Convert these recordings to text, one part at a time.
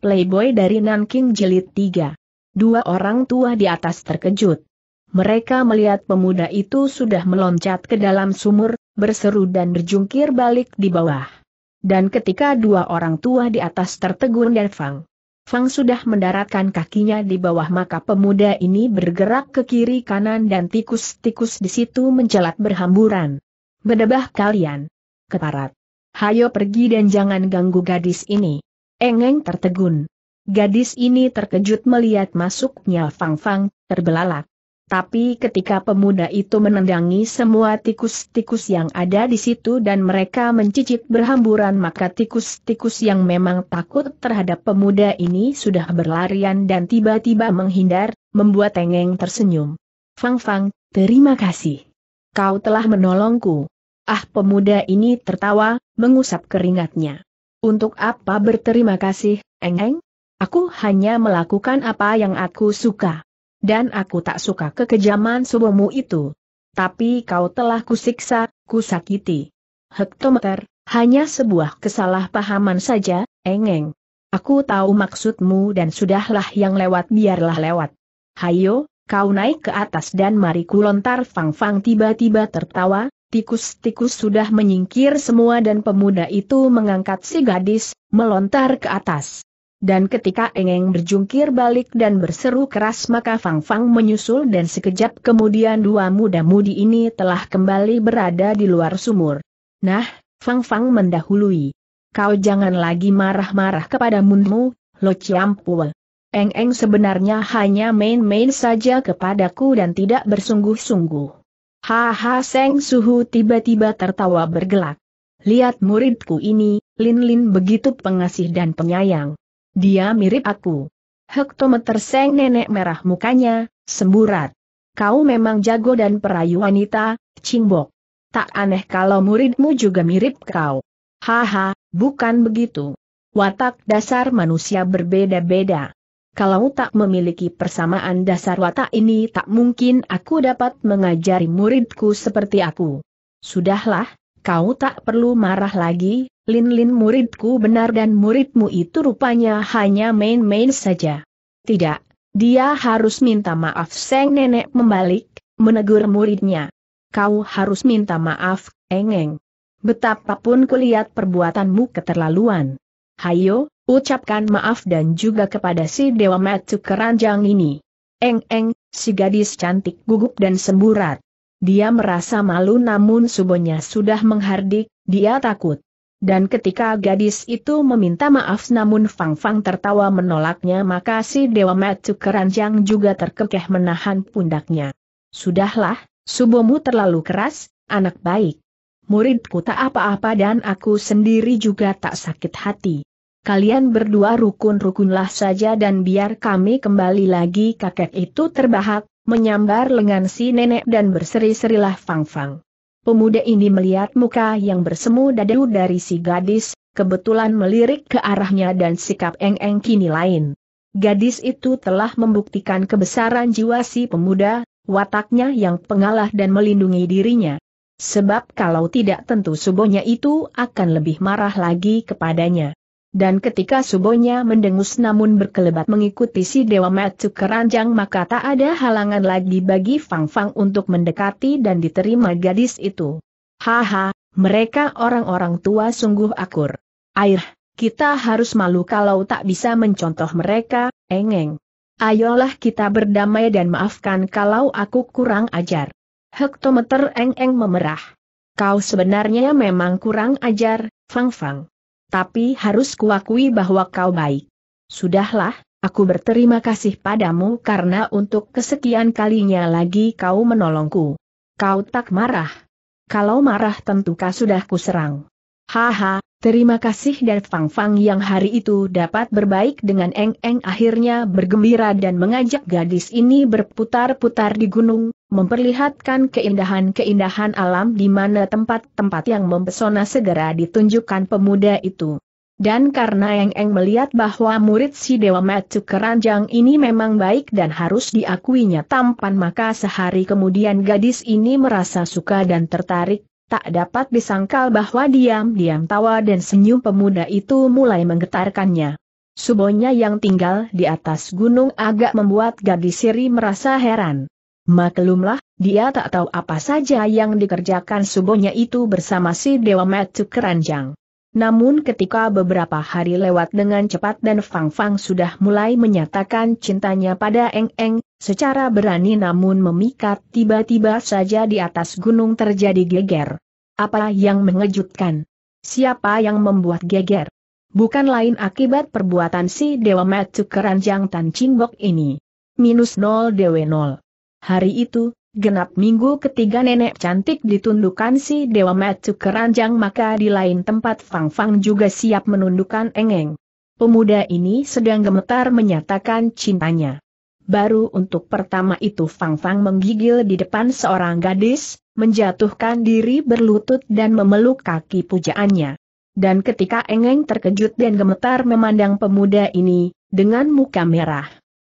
Playboy dari Nanking Jilid 3. Dua orang tua di atas terkejut. Mereka melihat pemuda itu sudah meloncat ke dalam sumur, berseru dan berjungkir balik di bawah. Dan ketika dua orang tua di atas tertegun dan Fang. Fang sudah mendaratkan kakinya di bawah maka pemuda ini bergerak ke kiri kanan dan tikus-tikus di situ mencelat berhamburan. Bedebah kalian. Keparat. Hayo pergi dan jangan ganggu gadis ini. Engeng tertegun. Gadis ini terkejut melihat masuknya Fang Fang, terbelalak. Tapi ketika pemuda itu menendangi semua tikus-tikus yang ada di situ dan mereka mencicit berhamburan maka tikus-tikus yang memang takut terhadap pemuda ini sudah berlarian dan tiba-tiba menghindar, membuat Engeng tersenyum. Fang Fang, terima kasih. Kau telah menolongku. Ah pemuda ini tertawa, mengusap keringatnya. Untuk apa berterima kasih, Engeng? Aku hanya melakukan apa yang aku suka. Dan aku tak suka kekejaman subomu itu. Tapi kau telah kusiksa, kusakiti. Hektometer, hanya sebuah kesalahpahaman saja, Engeng. Aku tahu maksudmu dan sudahlah yang lewat biarlah lewat. Hayo, kau naik ke atas dan mari kulontar Fang Fang tiba-tiba tertawa, Tikus-tikus sudah menyingkir semua dan pemuda itu mengangkat si gadis, melontar ke atas. Dan ketika Engeng berjungkir balik dan berseru keras maka Fang Fang menyusul dan sekejap kemudian dua muda-mudi ini telah kembali berada di luar sumur. Nah, Fang Fang mendahului. Kau jangan lagi marah-marah kepada mundmu, Lo Eng-eng sebenarnya hanya main-main saja kepadaku dan tidak bersungguh-sungguh. Haha Seng Suhu tiba-tiba tertawa bergelak. Lihat muridku ini, Lin Lin begitu pengasih dan penyayang. Dia mirip aku. Hektometer Seng nenek merah mukanya, semburat. Kau memang jago dan perayu wanita, Cingbok. Tak aneh kalau muridmu juga mirip kau. Haha, bukan begitu. Watak dasar manusia berbeda-beda kalau tak memiliki persamaan dasar watak ini tak mungkin aku dapat mengajari muridku seperti aku. Sudahlah, kau tak perlu marah lagi, Lin-Lin muridku benar dan muridmu itu rupanya hanya main-main saja. Tidak, dia harus minta maaf Seng Nenek membalik, menegur muridnya. Kau harus minta maaf, Engeng. Betapapun kulihat perbuatanmu keterlaluan. Hayo, Ucapkan maaf dan juga kepada si Dewa Metu keranjang ini. Eng-eng, si gadis cantik gugup dan semburat. Dia merasa malu namun subonya sudah menghardik, dia takut. Dan ketika gadis itu meminta maaf namun Fang Fang tertawa menolaknya maka si Dewa Metu keranjang juga terkekeh menahan pundaknya. Sudahlah, subomu terlalu keras, anak baik. Muridku tak apa-apa dan aku sendiri juga tak sakit hati kalian berdua rukun-rukunlah saja dan biar kami kembali lagi kakek itu terbahak, menyambar lengan si nenek dan berseri-serilah Fang-Fang. Pemuda ini melihat muka yang bersemu dadu dari si gadis, kebetulan melirik ke arahnya dan sikap Eng-Eng kini lain. Gadis itu telah membuktikan kebesaran jiwa si pemuda, wataknya yang pengalah dan melindungi dirinya. Sebab kalau tidak tentu subonya itu akan lebih marah lagi kepadanya. Dan ketika subonya mendengus namun berkelebat mengikuti si Dewa Matsu keranjang maka tak ada halangan lagi bagi Fang Fang untuk mendekati dan diterima gadis itu. Haha, mereka orang-orang tua sungguh akur. Air, kita harus malu kalau tak bisa mencontoh mereka, engeng. Ayolah kita berdamai dan maafkan kalau aku kurang ajar. Hektometer eng memerah. Kau sebenarnya memang kurang ajar, Fang Fang tapi harus kuakui bahwa kau baik. Sudahlah, aku berterima kasih padamu karena untuk kesekian kalinya lagi kau menolongku. Kau tak marah. Kalau marah tentu kau sudah kuserang. Haha, Terima kasih dan Fang Fang yang hari itu dapat berbaik dengan Eng Eng akhirnya bergembira dan mengajak gadis ini berputar-putar di gunung, memperlihatkan keindahan-keindahan alam di mana tempat-tempat yang mempesona segera ditunjukkan pemuda itu. Dan karena Eng Eng melihat bahwa murid si Dewa Matsu Keranjang ini memang baik dan harus diakuinya tampan maka sehari kemudian gadis ini merasa suka dan tertarik Tak dapat disangkal bahwa diam-diam tawa dan senyum pemuda itu mulai menggetarkannya. Subonya yang tinggal di atas gunung agak membuat gadis Siri merasa heran. Maklumlah, dia tak tahu apa saja yang dikerjakan subonya itu bersama si Dewa Metu Keranjang. Namun ketika beberapa hari lewat dengan cepat dan Fang Fang sudah mulai menyatakan cintanya pada Eng Eng, secara berani namun memikat tiba-tiba saja di atas gunung terjadi geger. Apa yang mengejutkan? Siapa yang membuat geger? Bukan lain akibat perbuatan si Dewa Matu Keranjang Tan Chingbok ini. Minus 0 DW 0. Hari itu, Genap minggu ketiga nenek cantik ditundukkan si Dewa Matsu keranjang maka di lain tempat Fang Fang juga siap menundukkan Engeng. Pemuda ini sedang gemetar menyatakan cintanya. Baru untuk pertama itu Fang Fang menggigil di depan seorang gadis, menjatuhkan diri berlutut dan memeluk kaki pujaannya. Dan ketika Engeng terkejut dan gemetar memandang pemuda ini, dengan muka merah.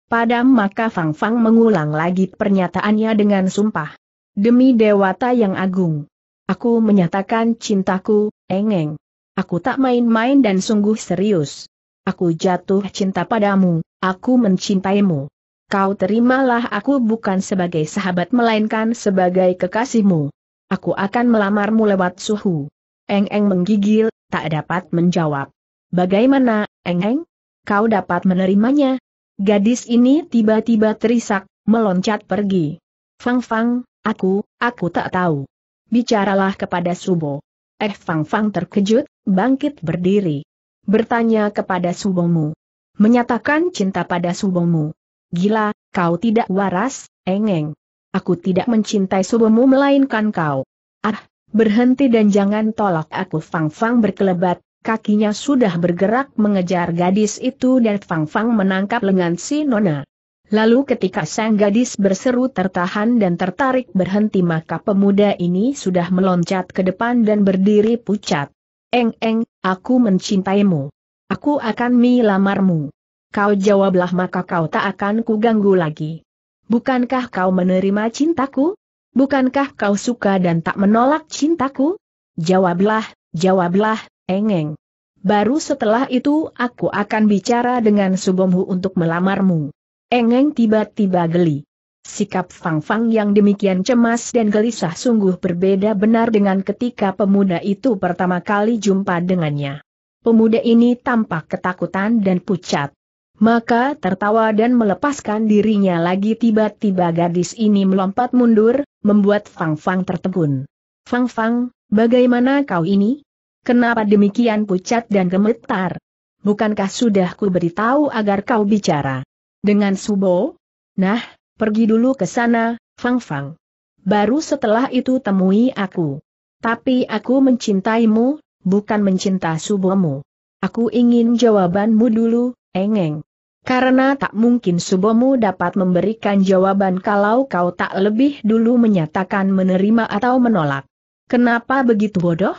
Padam maka Fang Fang mengulang lagi pernyataannya dengan sumpah. Demi Dewata yang agung. Aku menyatakan cintaku, engeng. Aku tak main-main dan sungguh serius. Aku jatuh cinta padamu, aku mencintaimu. Kau terimalah aku bukan sebagai sahabat melainkan sebagai kekasihmu. Aku akan melamarmu lewat suhu. Eng-eng menggigil, tak dapat menjawab. Bagaimana, Eng-eng? Kau dapat menerimanya? Gadis ini tiba-tiba terisak, meloncat pergi. Fang Fang, aku, aku tak tahu. Bicaralah kepada Subo. Eh Fang Fang terkejut, bangkit berdiri. Bertanya kepada Subomu. Menyatakan cinta pada Subomu. Gila, kau tidak waras, engeng. Aku tidak mencintai Subomu melainkan kau. Ah, berhenti dan jangan tolak aku Fang Fang berkelebat, Kakinya sudah bergerak mengejar gadis itu dan Fang Fang menangkap lengan si Nona. Lalu ketika sang gadis berseru tertahan dan tertarik berhenti maka pemuda ini sudah meloncat ke depan dan berdiri pucat. Eng eng, aku mencintaimu. Aku akan milamarmu. Kau jawablah maka kau tak akan kuganggu lagi. Bukankah kau menerima cintaku? Bukankah kau suka dan tak menolak cintaku? Jawablah, jawablah, Engeng. Baru setelah itu aku akan bicara dengan Subomhu untuk melamarmu. Engeng tiba-tiba geli. Sikap Fang Fang yang demikian cemas dan gelisah sungguh berbeda benar dengan ketika pemuda itu pertama kali jumpa dengannya. Pemuda ini tampak ketakutan dan pucat. Maka tertawa dan melepaskan dirinya lagi tiba-tiba gadis ini melompat mundur, membuat Fang Fang tertegun. Fang Fang, bagaimana kau ini? Kenapa demikian pucat dan gemetar? Bukankah sudah ku beritahu agar kau bicara? Dengan Subo? Nah, pergi dulu ke sana, Fang Fang. Baru setelah itu temui aku. Tapi aku mencintaimu, bukan mencinta Subomu. Aku ingin jawabanmu dulu, Engeng. Karena tak mungkin Subomu dapat memberikan jawaban kalau kau tak lebih dulu menyatakan menerima atau menolak. Kenapa begitu bodoh?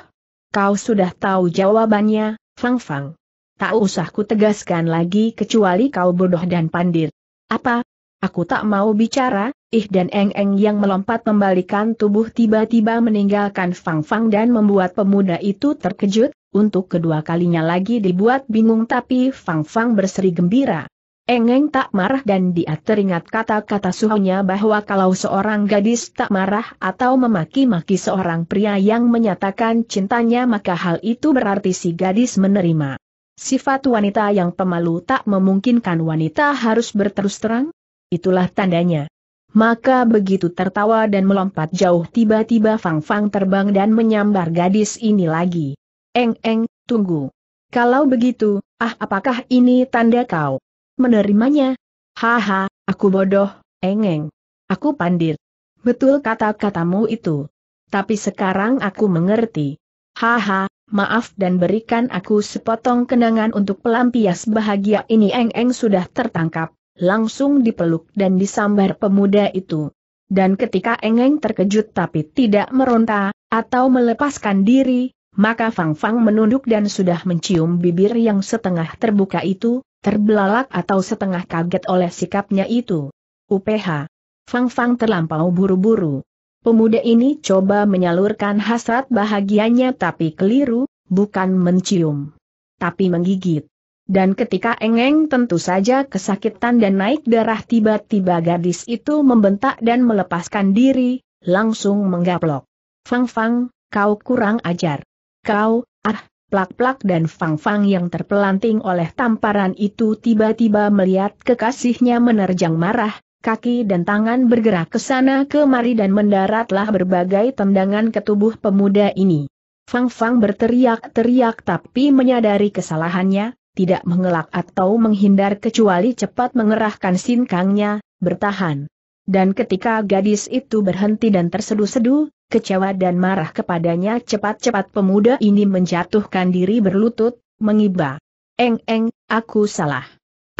Kau sudah tahu jawabannya, Fang Fang. Tak usah ku tegaskan lagi kecuali kau bodoh dan pandir. Apa? Aku tak mau bicara, Ih dan Eng Eng yang melompat membalikan tubuh tiba-tiba meninggalkan Fang Fang dan membuat pemuda itu terkejut, untuk kedua kalinya lagi dibuat bingung tapi Fang Fang berseri gembira. Engeng tak marah dan dia teringat kata-kata suhunya bahwa kalau seorang gadis tak marah atau memaki-maki seorang pria yang menyatakan cintanya maka hal itu berarti si gadis menerima. Sifat wanita yang pemalu tak memungkinkan wanita harus berterus terang? Itulah tandanya. Maka begitu tertawa dan melompat jauh tiba-tiba Fang Fang terbang dan menyambar gadis ini lagi. Eng Eng, tunggu. Kalau begitu, ah apakah ini tanda kau? menerimanya. Haha, aku bodoh, engeng. Aku pandir. Betul kata-katamu itu. Tapi sekarang aku mengerti. Haha, maaf dan berikan aku sepotong kenangan untuk pelampias bahagia ini eng sudah tertangkap, langsung dipeluk dan disambar pemuda itu. Dan ketika Engeng terkejut tapi tidak meronta, atau melepaskan diri, maka Fang Fang menunduk dan sudah mencium bibir yang setengah terbuka itu, terbelalak atau setengah kaget oleh sikapnya itu. UPH. Fang Fang terlampau buru-buru. Pemuda ini coba menyalurkan hasrat bahagianya tapi keliru, bukan mencium. Tapi menggigit. Dan ketika engeng tentu saja kesakitan dan naik darah tiba-tiba gadis itu membentak dan melepaskan diri, langsung menggaplok. Fang Fang, kau kurang ajar. Kau, ah, Plak-plak dan Fang-Fang yang terpelanting oleh tamparan itu tiba-tiba melihat kekasihnya menerjang marah, kaki dan tangan bergerak ke sana kemari dan mendaratlah berbagai tendangan ke tubuh pemuda ini. Fang-Fang berteriak-teriak tapi menyadari kesalahannya, tidak mengelak atau menghindar kecuali cepat mengerahkan sinkangnya, bertahan. Dan ketika gadis itu berhenti dan terseduh seduh kecewa dan marah kepadanya cepat-cepat pemuda ini menjatuhkan diri berlutut, mengiba. Eng-eng, aku salah.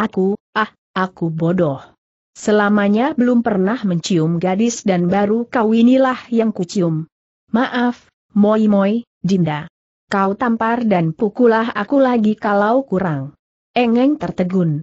Aku, ah, aku bodoh. Selamanya belum pernah mencium gadis dan baru kau inilah yang kucium. Maaf, moi-moi, Dinda. Kau tampar dan pukulah aku lagi kalau kurang. Engeng tertegun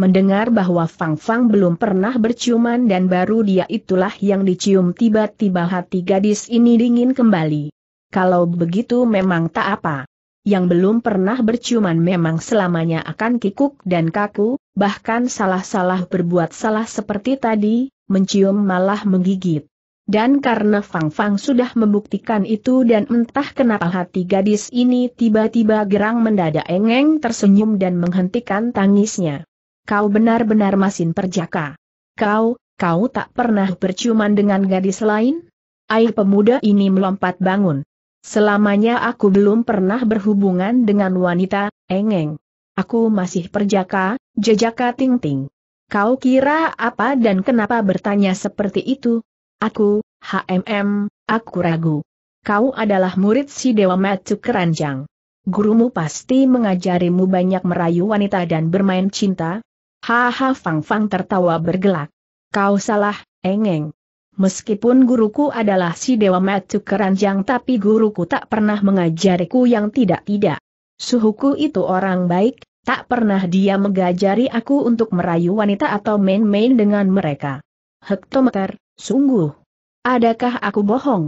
mendengar bahwa Fang Fang belum pernah berciuman dan baru dia itulah yang dicium tiba-tiba hati gadis ini dingin kembali. Kalau begitu memang tak apa. Yang belum pernah berciuman memang selamanya akan kikuk dan kaku, bahkan salah-salah berbuat salah seperti tadi, mencium malah menggigit. Dan karena Fang Fang sudah membuktikan itu dan entah kenapa hati gadis ini tiba-tiba gerang mendadak engeng tersenyum dan menghentikan tangisnya kau benar-benar masin perjaka. Kau, kau tak pernah berciuman dengan gadis lain? Air pemuda ini melompat bangun. Selamanya aku belum pernah berhubungan dengan wanita, engeng. Aku masih perjaka, jejaka ting-ting. Kau kira apa dan kenapa bertanya seperti itu? Aku, HMM, aku ragu. Kau adalah murid si Dewa Matu Keranjang. Gurumu pasti mengajarimu banyak merayu wanita dan bermain cinta, Haha Fang Fang tertawa bergelak. Kau salah, engeng. Meskipun guruku adalah si Dewa Matu Keranjang tapi guruku tak pernah mengajariku yang tidak-tidak. Suhuku itu orang baik, tak pernah dia mengajari aku untuk merayu wanita atau main-main dengan mereka. Hektometer, sungguh. Adakah aku bohong?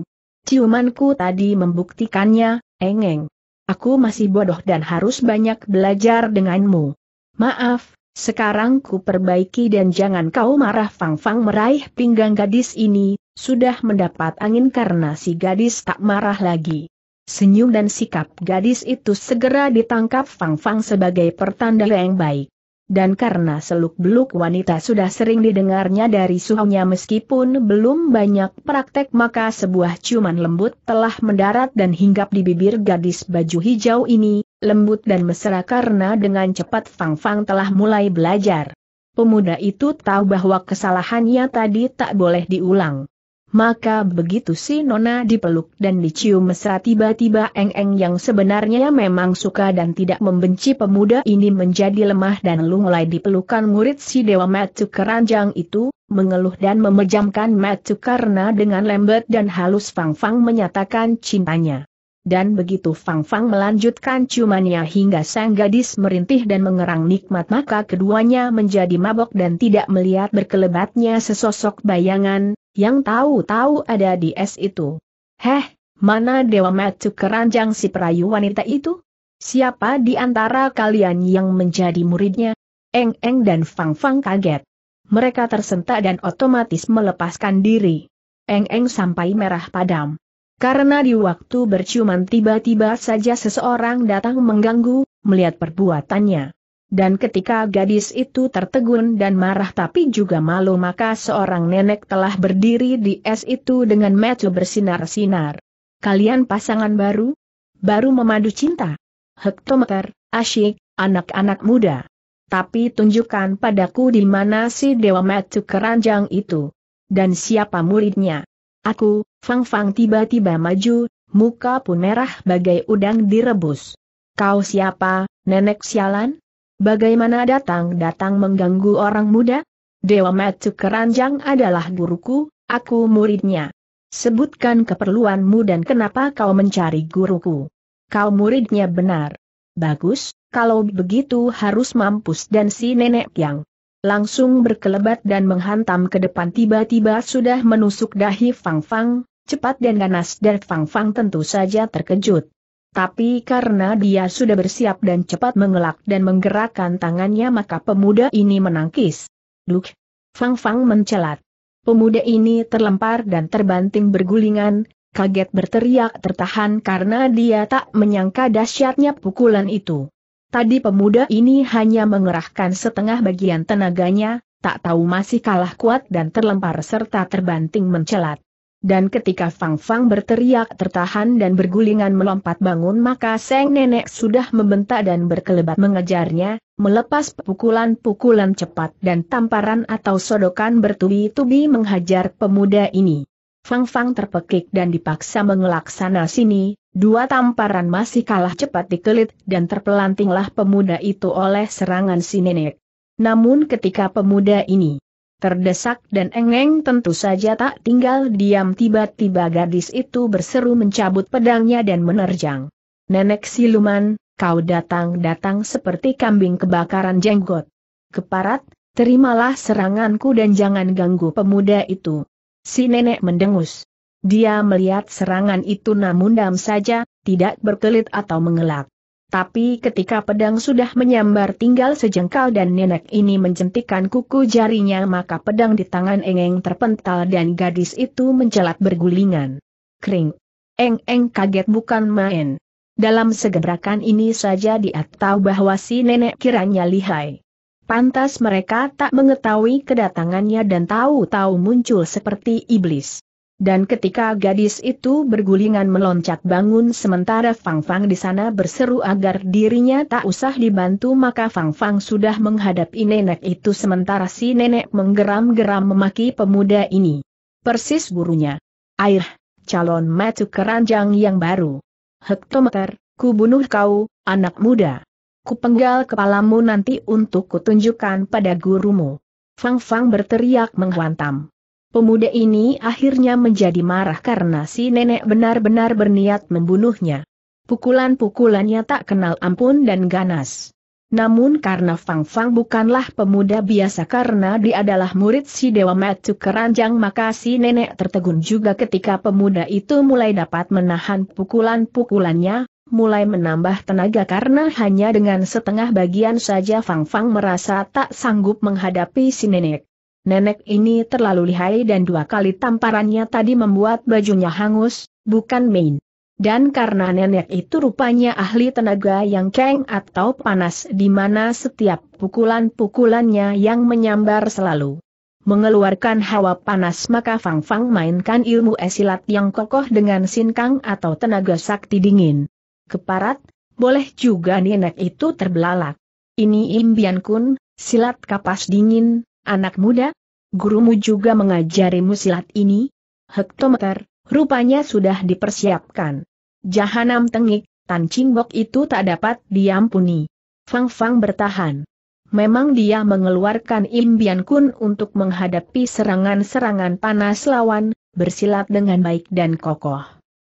Ciumanku tadi membuktikannya, engeng. Aku masih bodoh dan harus banyak belajar denganmu. Maaf, sekarang ku perbaiki dan jangan kau marah Fang Fang meraih pinggang gadis ini, sudah mendapat angin karena si gadis tak marah lagi. Senyum dan sikap gadis itu segera ditangkap Fang Fang sebagai pertanda yang baik. Dan karena seluk-beluk wanita sudah sering didengarnya dari suhunya meskipun belum banyak praktek maka sebuah ciuman lembut telah mendarat dan hinggap di bibir gadis baju hijau ini, lembut dan mesra karena dengan cepat Fang Fang telah mulai belajar. Pemuda itu tahu bahwa kesalahannya tadi tak boleh diulang. Maka begitu si Nona dipeluk dan dicium mesra tiba-tiba Eng-Eng yang sebenarnya memang suka dan tidak membenci pemuda ini menjadi lemah dan lu mulai dipelukan murid si Dewa Matuk keranjang itu, mengeluh dan memejamkan Matuk karena dengan lembut dan halus Fang Fang menyatakan cintanya. Dan begitu Fang Fang melanjutkan ciumannya hingga sang gadis merintih dan mengerang nikmat maka keduanya menjadi mabok dan tidak melihat berkelebatnya sesosok bayangan, yang tahu-tahu ada di es itu. Heh, mana Dewa Matu keranjang si perayu wanita itu? Siapa di antara kalian yang menjadi muridnya? Eng Eng dan Fang Fang kaget. Mereka tersentak dan otomatis melepaskan diri. Eng Eng sampai merah padam. Karena di waktu berciuman tiba-tiba saja seseorang datang mengganggu, melihat perbuatannya. Dan ketika gadis itu tertegun dan marah tapi juga malu maka seorang nenek telah berdiri di es itu dengan mata bersinar-sinar. Kalian pasangan baru? Baru memadu cinta? Hektometer, asyik, anak-anak muda. Tapi tunjukkan padaku di mana si Dewa Metu Keranjang itu. Dan siapa muridnya? Aku, Fang Fang tiba-tiba maju, muka pun merah bagai udang direbus. Kau siapa, nenek sialan? Bagaimana datang-datang mengganggu orang muda? Dewa Matsu Keranjang adalah guruku, aku muridnya. Sebutkan keperluanmu dan kenapa kau mencari guruku. Kau muridnya benar. Bagus, kalau begitu harus mampus dan si nenek yang langsung berkelebat dan menghantam ke depan tiba-tiba sudah menusuk dahi Fang Fang, cepat dan ganas dan Fang Fang tentu saja terkejut. Tapi karena dia sudah bersiap dan cepat mengelak dan menggerakkan tangannya maka pemuda ini menangkis. Duk! Fang Fang mencelat. Pemuda ini terlempar dan terbanting bergulingan, kaget berteriak tertahan karena dia tak menyangka dahsyatnya pukulan itu. Tadi pemuda ini hanya mengerahkan setengah bagian tenaganya, tak tahu masih kalah kuat dan terlempar serta terbanting mencelat dan ketika Fang Fang berteriak tertahan dan bergulingan melompat bangun maka Seng Nenek sudah membentak dan berkelebat mengejarnya, melepas pukulan-pukulan cepat dan tamparan atau sodokan bertubi-tubi menghajar pemuda ini. Fang Fang terpekik dan dipaksa mengelak sana sini, dua tamparan masih kalah cepat dikelit dan terpelantinglah pemuda itu oleh serangan si nenek. Namun ketika pemuda ini Terdesak dan engeng tentu saja tak tinggal diam tiba-tiba gadis itu berseru mencabut pedangnya dan menerjang. Nenek siluman, kau datang-datang seperti kambing kebakaran jenggot. Keparat, terimalah seranganku dan jangan ganggu pemuda itu. Si nenek mendengus. Dia melihat serangan itu namun dam saja, tidak berkelit atau mengelak. Tapi ketika pedang sudah menyambar tinggal sejengkal dan nenek ini menjentikan kuku jarinya maka pedang di tangan Engeng terpental dan gadis itu mencelat bergulingan. Kering. eng kaget bukan main. Dalam segerakan ini saja dia tahu bahwa si nenek kiranya lihai. Pantas mereka tak mengetahui kedatangannya dan tahu-tahu muncul seperti iblis. Dan ketika gadis itu bergulingan meloncat bangun sementara Fang Fang di sana berseru agar dirinya tak usah dibantu maka Fang Fang sudah menghadapi nenek itu sementara si nenek menggeram-geram memaki pemuda ini. Persis gurunya. Air, calon matu keranjang yang baru. Hektometer, ku bunuh kau, anak muda. Ku penggal kepalamu nanti untuk kutunjukkan pada gurumu. Fang Fang berteriak menghantam. Pemuda ini akhirnya menjadi marah karena si nenek benar-benar berniat membunuhnya. Pukulan-pukulannya tak kenal ampun dan ganas. Namun karena Fang Fang bukanlah pemuda biasa karena dia adalah murid si Dewa Matu Keranjang maka si nenek tertegun juga ketika pemuda itu mulai dapat menahan pukulan-pukulannya, mulai menambah tenaga karena hanya dengan setengah bagian saja Fang Fang merasa tak sanggup menghadapi si nenek nenek ini terlalu lihai dan dua kali tamparannya tadi membuat bajunya hangus, bukan main. Dan karena nenek itu rupanya ahli tenaga yang keng atau panas di mana setiap pukulan-pukulannya yang menyambar selalu mengeluarkan hawa panas maka Fang Fang mainkan ilmu esilat yang kokoh dengan sinkang atau tenaga sakti dingin. Keparat, boleh juga nenek itu terbelalak. Ini imbian kun, silat kapas dingin, Anak muda, gurumu juga mengajarimu silat ini? Hektometer, rupanya sudah dipersiapkan. Jahanam tengik, Tan Cingbok itu tak dapat diampuni. Fang Fang bertahan. Memang dia mengeluarkan imbian kun untuk menghadapi serangan-serangan panas lawan, bersilat dengan baik dan kokoh.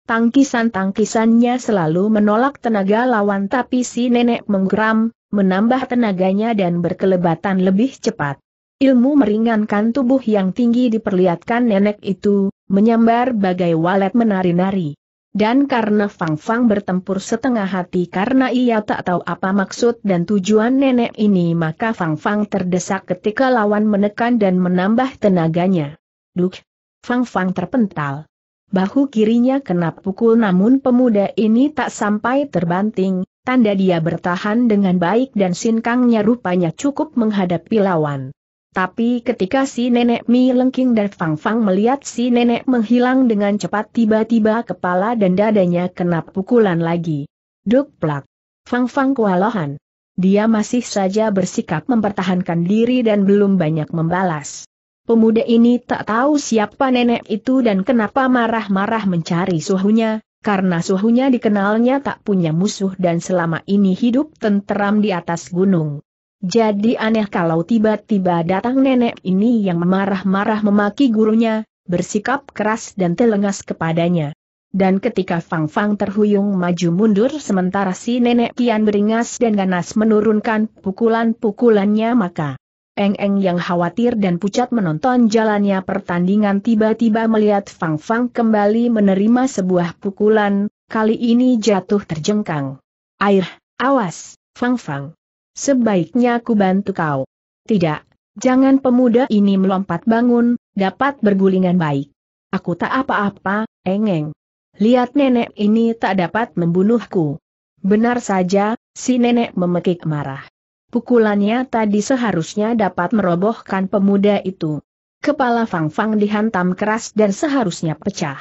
Tangkisan-tangkisannya selalu menolak tenaga lawan tapi si nenek menggeram, menambah tenaganya dan berkelebatan lebih cepat. Ilmu meringankan tubuh yang tinggi diperlihatkan nenek itu, menyambar bagai walet menari-nari. Dan karena Fang Fang bertempur setengah hati karena ia tak tahu apa maksud dan tujuan nenek ini maka Fang Fang terdesak ketika lawan menekan dan menambah tenaganya. Duk! Fang Fang terpental. Bahu kirinya kena pukul namun pemuda ini tak sampai terbanting, tanda dia bertahan dengan baik dan sinkangnya rupanya cukup menghadapi lawan. Tapi ketika si nenek Mi Lengking dan Fang Fang melihat si nenek menghilang dengan cepat tiba-tiba kepala dan dadanya kena pukulan lagi. Duk plak. Fang Fang kewalahan. Dia masih saja bersikap mempertahankan diri dan belum banyak membalas. Pemuda ini tak tahu siapa nenek itu dan kenapa marah-marah mencari suhunya, karena suhunya dikenalnya tak punya musuh dan selama ini hidup tenteram di atas gunung. Jadi aneh kalau tiba-tiba datang nenek ini yang marah marah memaki gurunya, bersikap keras dan telengas kepadanya. Dan ketika Fang Fang terhuyung maju mundur sementara si nenek kian beringas dan ganas menurunkan pukulan-pukulannya maka Eng Eng yang khawatir dan pucat menonton jalannya pertandingan tiba-tiba melihat Fang Fang kembali menerima sebuah pukulan, kali ini jatuh terjengkang. Air, awas, Fang Fang. Sebaiknya ku bantu kau. Tidak, jangan pemuda ini melompat bangun, dapat bergulingan baik. Aku tak apa-apa, engeng. Lihat nenek ini tak dapat membunuhku. Benar saja, si nenek memekik marah. Pukulannya tadi seharusnya dapat merobohkan pemuda itu. Kepala Fang Fang dihantam keras dan seharusnya pecah.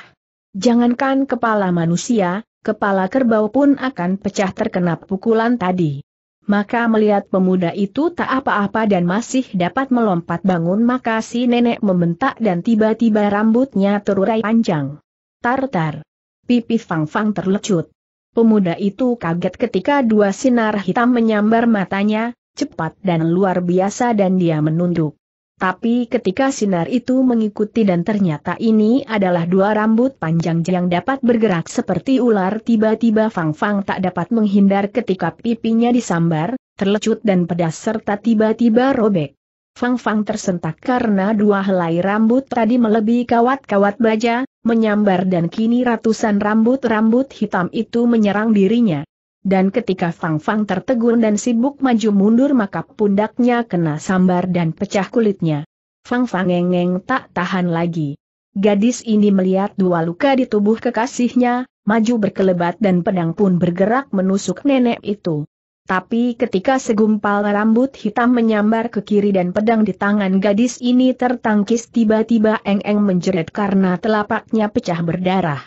Jangankan kepala manusia, kepala kerbau pun akan pecah terkena pukulan tadi. Maka melihat pemuda itu tak apa-apa dan masih dapat melompat bangun maka si nenek membentak dan tiba-tiba rambutnya terurai panjang. Tartar. Pipi Fang Fang terlecut. Pemuda itu kaget ketika dua sinar hitam menyambar matanya, cepat dan luar biasa dan dia menunduk. Tapi ketika sinar itu mengikuti dan ternyata ini adalah dua rambut panjang yang dapat bergerak seperti ular tiba-tiba Fang Fang tak dapat menghindar ketika pipinya disambar, terlecut dan pedas serta tiba-tiba robek. Fang Fang tersentak karena dua helai rambut tadi melebihi kawat-kawat baja, menyambar dan kini ratusan rambut-rambut hitam itu menyerang dirinya dan ketika Fang Fang tertegun dan sibuk maju mundur maka pundaknya kena sambar dan pecah kulitnya. Fang Fang ngengeng tak tahan lagi. Gadis ini melihat dua luka di tubuh kekasihnya, maju berkelebat dan pedang pun bergerak menusuk nenek itu. Tapi ketika segumpal rambut hitam menyambar ke kiri dan pedang di tangan gadis ini tertangkis tiba-tiba Eng-Eng menjerit karena telapaknya pecah berdarah.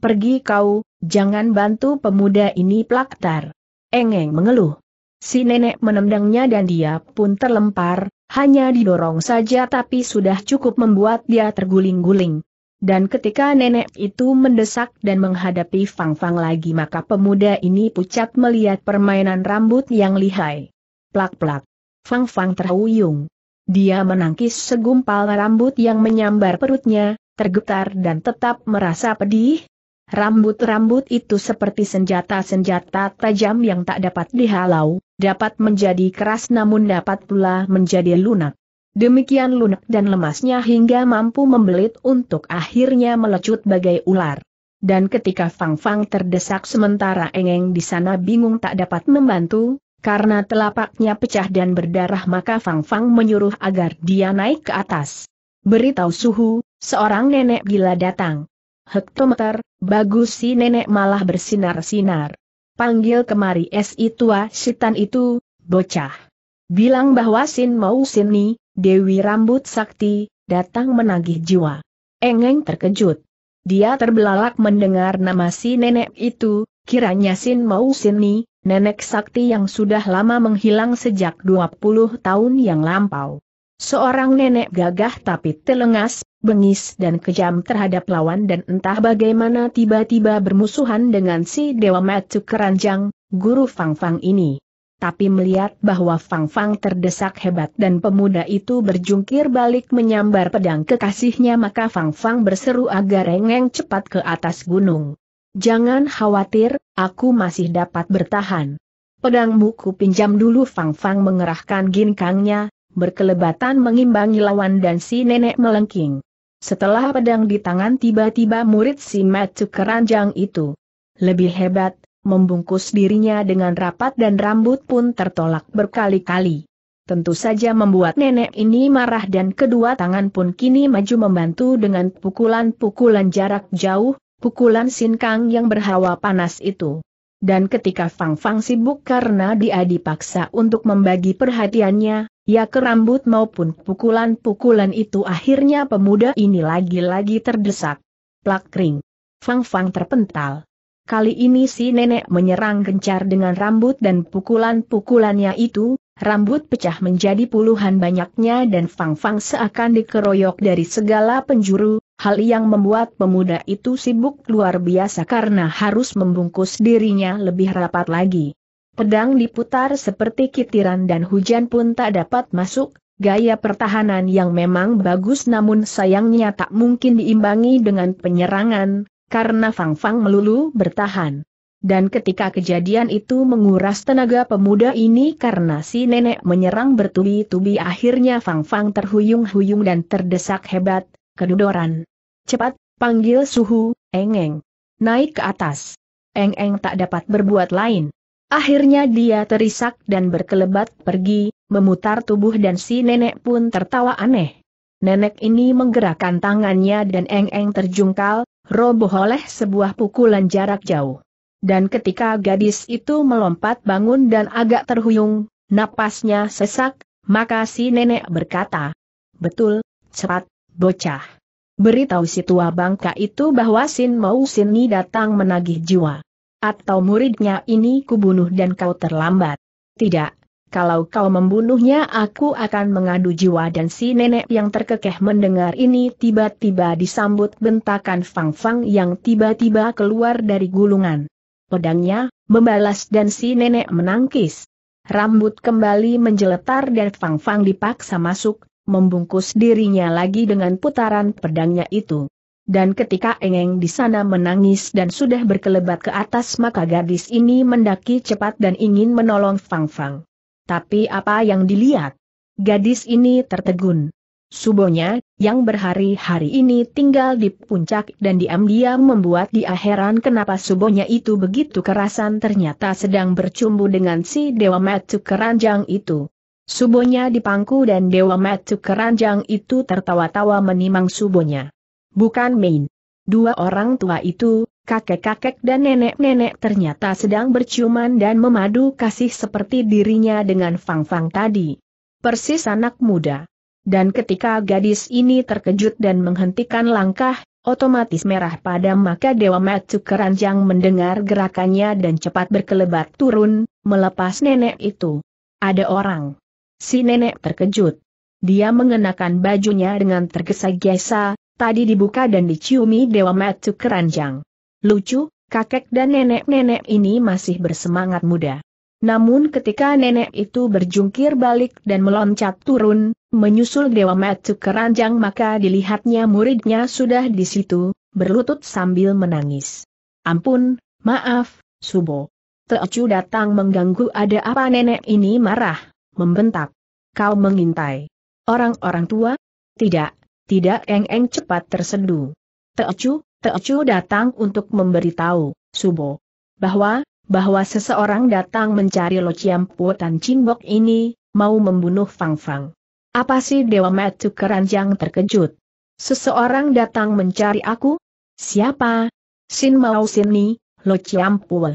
Pergi kau, jangan bantu pemuda ini plaktar. Engeng mengeluh. Si nenek menendangnya dan dia pun terlempar, hanya didorong saja tapi sudah cukup membuat dia terguling-guling. Dan ketika nenek itu mendesak dan menghadapi Fang Fang lagi maka pemuda ini pucat melihat permainan rambut yang lihai. Plak-plak. Fang Fang terhuyung. Dia menangkis segumpal rambut yang menyambar perutnya, tergetar dan tetap merasa pedih, Rambut-rambut itu seperti senjata-senjata tajam yang tak dapat dihalau, dapat menjadi keras namun dapat pula menjadi lunak. Demikian lunak dan lemasnya hingga mampu membelit untuk akhirnya melecut bagai ular. Dan ketika Fang Fang terdesak sementara Engeng di sana bingung tak dapat membantu, karena telapaknya pecah dan berdarah maka Fang Fang menyuruh agar dia naik ke atas. Beritahu Suhu, seorang nenek gila datang hektometer, bagus si nenek malah bersinar-sinar. Panggil kemari si tua setan itu, bocah. Bilang bahwa sin mau sini, Dewi Rambut Sakti, datang menagih jiwa. Engeng terkejut. Dia terbelalak mendengar nama si nenek itu, kiranya Sin Mau Sini, nenek sakti yang sudah lama menghilang sejak 20 tahun yang lampau. Seorang nenek gagah tapi telengas, bengis dan kejam terhadap lawan dan entah bagaimana tiba-tiba bermusuhan dengan si Dewa Matu Keranjang, guru Fang Fang ini. Tapi melihat bahwa Fang Fang terdesak hebat dan pemuda itu berjungkir balik menyambar pedang kekasihnya maka Fang Fang berseru agar Rengeng cepat ke atas gunung. Jangan khawatir, aku masih dapat bertahan. Pedangmu ku pinjam dulu Fang Fang mengerahkan ginkangnya, berkelebatan mengimbangi lawan dan si nenek melengking. Setelah pedang di tangan tiba-tiba murid si Matsu keranjang itu. Lebih hebat, membungkus dirinya dengan rapat dan rambut pun tertolak berkali-kali. Tentu saja membuat nenek ini marah dan kedua tangan pun kini maju membantu dengan pukulan-pukulan jarak jauh, pukulan sinkang yang berhawa panas itu. Dan ketika Fang Fang sibuk karena dia dipaksa untuk membagi perhatiannya, Ya kerambut maupun pukulan-pukulan itu akhirnya pemuda ini lagi-lagi terdesak. Plak kering. Fang Fang terpental. Kali ini si nenek menyerang gencar dengan rambut dan pukulan-pukulannya itu, rambut pecah menjadi puluhan banyaknya dan Fang Fang seakan dikeroyok dari segala penjuru, hal yang membuat pemuda itu sibuk luar biasa karena harus membungkus dirinya lebih rapat lagi. Pedang diputar seperti kitiran dan hujan pun tak dapat masuk, gaya pertahanan yang memang bagus namun sayangnya tak mungkin diimbangi dengan penyerangan, karena Fang Fang melulu bertahan. Dan ketika kejadian itu menguras tenaga pemuda ini karena si nenek menyerang bertubi-tubi akhirnya Fang Fang terhuyung-huyung dan terdesak hebat, kedudoran. Cepat, panggil suhu, engeng. Naik ke atas. Engeng tak dapat berbuat lain. Akhirnya dia terisak dan berkelebat pergi, memutar tubuh dan si nenek pun tertawa aneh. Nenek ini menggerakkan tangannya dan Eng-Eng terjungkal, roboh oleh sebuah pukulan jarak jauh. Dan ketika gadis itu melompat bangun dan agak terhuyung, napasnya sesak, maka si nenek berkata, Betul, cepat, bocah. Beritahu si tua bangka itu bahwa Sin Mau Sini datang menagih jiwa. Atau muridnya ini kubunuh dan kau terlambat? Tidak. Kalau kau membunuhnya aku akan mengadu jiwa dan si nenek yang terkekeh mendengar ini tiba-tiba disambut bentakan Fang Fang yang tiba-tiba keluar dari gulungan. Pedangnya, membalas dan si nenek menangkis. Rambut kembali menjeletar dan Fang Fang dipaksa masuk, membungkus dirinya lagi dengan putaran pedangnya itu dan ketika Engeng di sana menangis dan sudah berkelebat ke atas maka gadis ini mendaki cepat dan ingin menolong Fang Fang. Tapi apa yang dilihat? Gadis ini tertegun. Subonya, yang berhari-hari ini tinggal di puncak dan diam-diam membuat dia heran kenapa subonya itu begitu kerasan ternyata sedang bercumbu dengan si Dewa Matu Keranjang itu. Subonya dipangku dan Dewa Matu Keranjang itu tertawa-tawa menimang subonya bukan main. Dua orang tua itu, kakek-kakek dan nenek-nenek ternyata sedang berciuman dan memadu kasih seperti dirinya dengan Fang Fang tadi. Persis anak muda. Dan ketika gadis ini terkejut dan menghentikan langkah, otomatis merah padam maka Dewa Matsu Keranjang mendengar gerakannya dan cepat berkelebat turun, melepas nenek itu. Ada orang. Si nenek terkejut. Dia mengenakan bajunya dengan tergesa-gesa, tadi dibuka dan diciumi Dewa Matu keranjang. Lucu, kakek dan nenek-nenek ini masih bersemangat muda. Namun ketika nenek itu berjungkir balik dan meloncat turun, menyusul Dewa Matu keranjang maka dilihatnya muridnya sudah di situ, berlutut sambil menangis. Ampun, maaf, Subo. Teocu datang mengganggu ada apa nenek ini marah, membentak. Kau mengintai. Orang-orang tua? Tidak, tidak eng-eng cepat terseduh. Teocu, Teocu datang untuk memberitahu, Subo, bahwa, bahwa seseorang datang mencari Lo Ciampu Tan Cinbok ini, mau membunuh Fang Fang. Apa sih Dewa Metu Keranjang terkejut? Seseorang datang mencari aku? Siapa? Sin mau Sini, Lo Ciampu.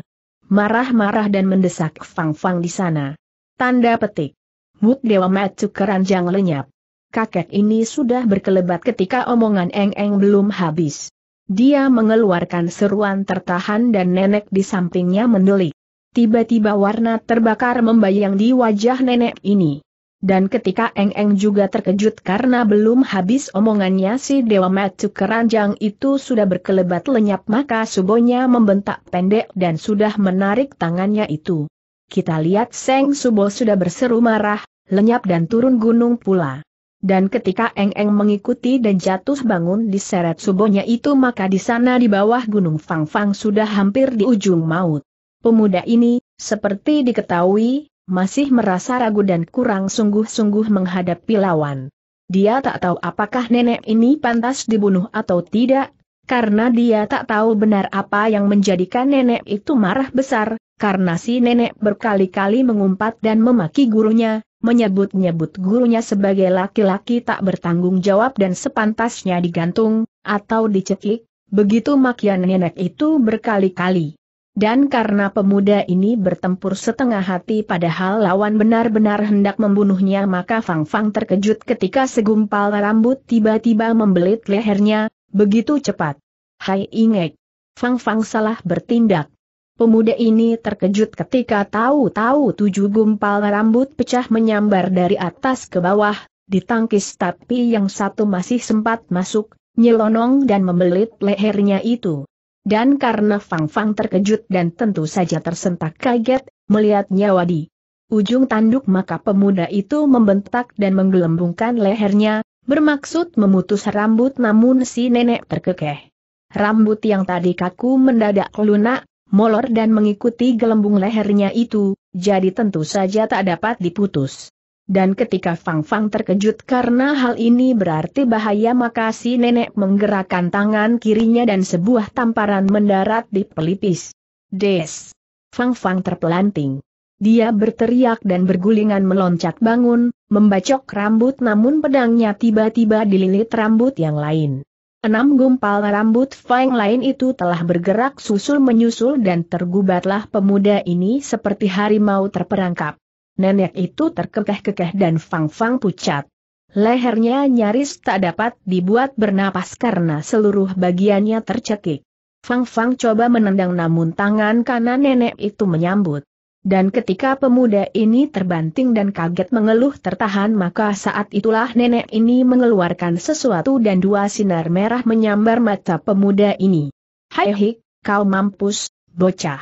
Marah-marah dan mendesak Fang Fang di sana. Tanda petik. Mut Dewa Metu Keranjang lenyap kakek ini sudah berkelebat ketika omongan Eng-Eng belum habis. Dia mengeluarkan seruan tertahan dan nenek di sampingnya mendelik. Tiba-tiba warna terbakar membayang di wajah nenek ini. Dan ketika Eng-Eng juga terkejut karena belum habis omongannya si Dewa Matu Keranjang itu sudah berkelebat lenyap maka subonya membentak pendek dan sudah menarik tangannya itu. Kita lihat Seng Subo sudah berseru marah, lenyap dan turun gunung pula. Dan ketika Eng Eng mengikuti dan jatuh bangun di seret subonya itu maka di sana di bawah gunung Fang Fang sudah hampir di ujung maut. Pemuda ini, seperti diketahui, masih merasa ragu dan kurang sungguh-sungguh menghadapi lawan. Dia tak tahu apakah nenek ini pantas dibunuh atau tidak, karena dia tak tahu benar apa yang menjadikan nenek itu marah besar, karena si nenek berkali-kali mengumpat dan memaki gurunya, menyebut-nyebut gurunya sebagai laki-laki tak bertanggung jawab dan sepantasnya digantung, atau dicekik, begitu makian nenek itu berkali-kali. Dan karena pemuda ini bertempur setengah hati padahal lawan benar-benar hendak membunuhnya maka Fang Fang terkejut ketika segumpal rambut tiba-tiba membelit lehernya, begitu cepat. Hai ingek! Fang Fang salah bertindak. Pemuda ini terkejut ketika tahu-tahu tujuh gumpal rambut pecah menyambar dari atas ke bawah, ditangkis tapi yang satu masih sempat masuk, nyelonong dan membelit lehernya itu. Dan karena Fang Fang terkejut dan tentu saja tersentak kaget, melihat nyawa di ujung tanduk maka pemuda itu membentak dan menggelembungkan lehernya, bermaksud memutus rambut namun si nenek terkekeh. Rambut yang tadi kaku mendadak lunak, molor dan mengikuti gelembung lehernya itu, jadi tentu saja tak dapat diputus. Dan ketika Fang Fang terkejut karena hal ini berarti bahaya maka si nenek menggerakkan tangan kirinya dan sebuah tamparan mendarat di pelipis. Des! Fang Fang terpelanting. Dia berteriak dan bergulingan meloncat bangun, membacok rambut namun pedangnya tiba-tiba dililit rambut yang lain. Enam gumpal rambut Fang lain itu telah bergerak susul-menyusul dan tergubatlah pemuda ini seperti harimau terperangkap. Nenek itu terkekeh-kekeh dan Fang-Fang pucat. Lehernya nyaris tak dapat dibuat bernapas karena seluruh bagiannya tercekik. Fang Fang coba menendang namun tangan kanan nenek itu menyambut. Dan ketika pemuda ini terbanting dan kaget mengeluh tertahan maka saat itulah nenek ini mengeluarkan sesuatu dan dua sinar merah menyambar mata pemuda ini. Hai hik, kau mampus, bocah.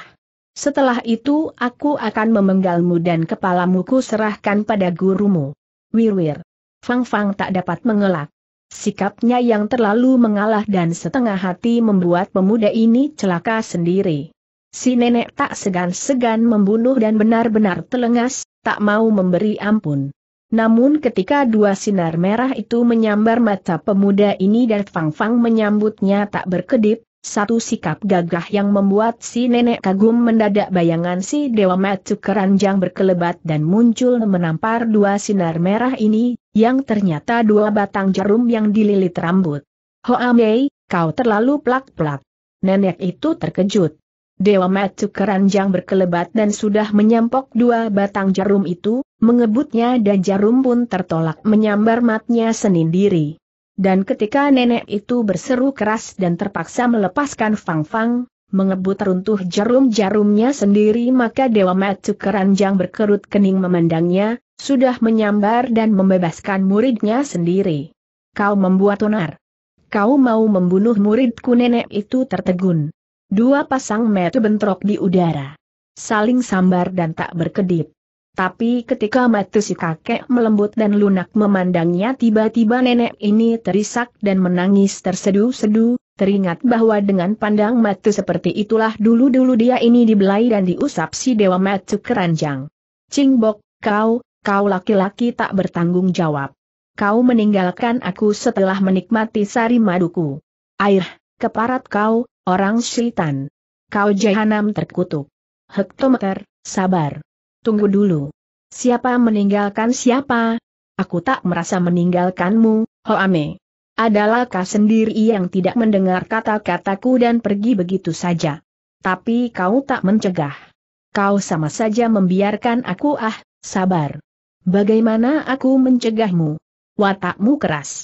Setelah itu aku akan memenggalmu dan kepalamu ku serahkan pada gurumu. Wirwir. Fang Fang tak dapat mengelak. Sikapnya yang terlalu mengalah dan setengah hati membuat pemuda ini celaka sendiri. Si nenek tak segan-segan membunuh dan benar-benar telengas, tak mau memberi ampun. Namun ketika dua sinar merah itu menyambar mata pemuda ini dan Fang Fang menyambutnya tak berkedip, satu sikap gagah yang membuat si nenek kagum mendadak bayangan si Dewa Matu keranjang berkelebat dan muncul menampar dua sinar merah ini, yang ternyata dua batang jarum yang dililit rambut. Hoa Mei, kau terlalu plak-plak. Nenek itu terkejut. Dewa Matu keranjang berkelebat dan sudah menyampok dua batang jarum itu, mengebutnya dan jarum pun tertolak menyambar matnya sendiri. Dan ketika nenek itu berseru keras dan terpaksa melepaskan Fang Fang, mengebut runtuh jarum-jarumnya sendiri maka Dewa Matu Keranjang berkerut kening memandangnya, sudah menyambar dan membebaskan muridnya sendiri. Kau membuat onar. Kau mau membunuh muridku nenek itu tertegun. Dua pasang mata bentrok di udara. Saling sambar dan tak berkedip. Tapi ketika mata si kakek melembut dan lunak memandangnya tiba-tiba nenek ini terisak dan menangis terseduh-seduh, teringat bahwa dengan pandang mata seperti itulah dulu-dulu dia ini dibelai dan diusap si dewa mata keranjang. Cingbok, kau, kau laki-laki tak bertanggung jawab. Kau meninggalkan aku setelah menikmati sari maduku. Air, keparat kau, Orang syaitan. Kau jahanam terkutuk. Hektometer, sabar. Tunggu dulu. Siapa meninggalkan siapa? Aku tak merasa meninggalkanmu, Hoame. Adalah kau sendiri yang tidak mendengar kata-kataku dan pergi begitu saja. Tapi kau tak mencegah. Kau sama saja membiarkan aku ah, sabar. Bagaimana aku mencegahmu? Watakmu keras.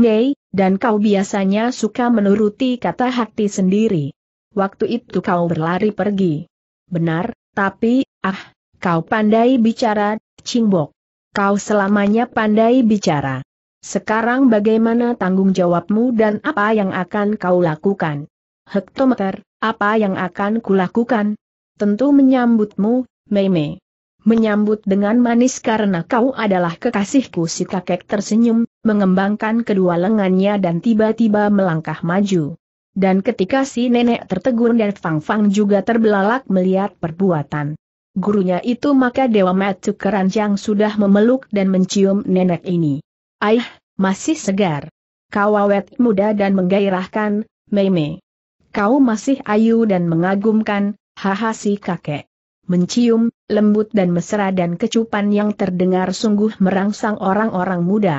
Mei, dan kau biasanya suka menuruti kata hati sendiri. Waktu itu kau berlari pergi. Benar, tapi, ah, kau pandai bicara, Cingbok. Kau selamanya pandai bicara. Sekarang bagaimana tanggung jawabmu dan apa yang akan kau lakukan? Hektometer, apa yang akan kulakukan? Tentu menyambutmu, Mei Mei menyambut dengan manis karena kau adalah kekasihku si kakek tersenyum, mengembangkan kedua lengannya dan tiba-tiba melangkah maju. Dan ketika si nenek tertegun dan Fang Fang juga terbelalak melihat perbuatan gurunya itu maka Dewa Matu Keranjang sudah memeluk dan mencium nenek ini. Aih, masih segar. Kau awet muda dan menggairahkan, Meme. Kau masih ayu dan mengagumkan, haha si kakek mencium, lembut dan mesra dan kecupan yang terdengar sungguh merangsang orang-orang muda.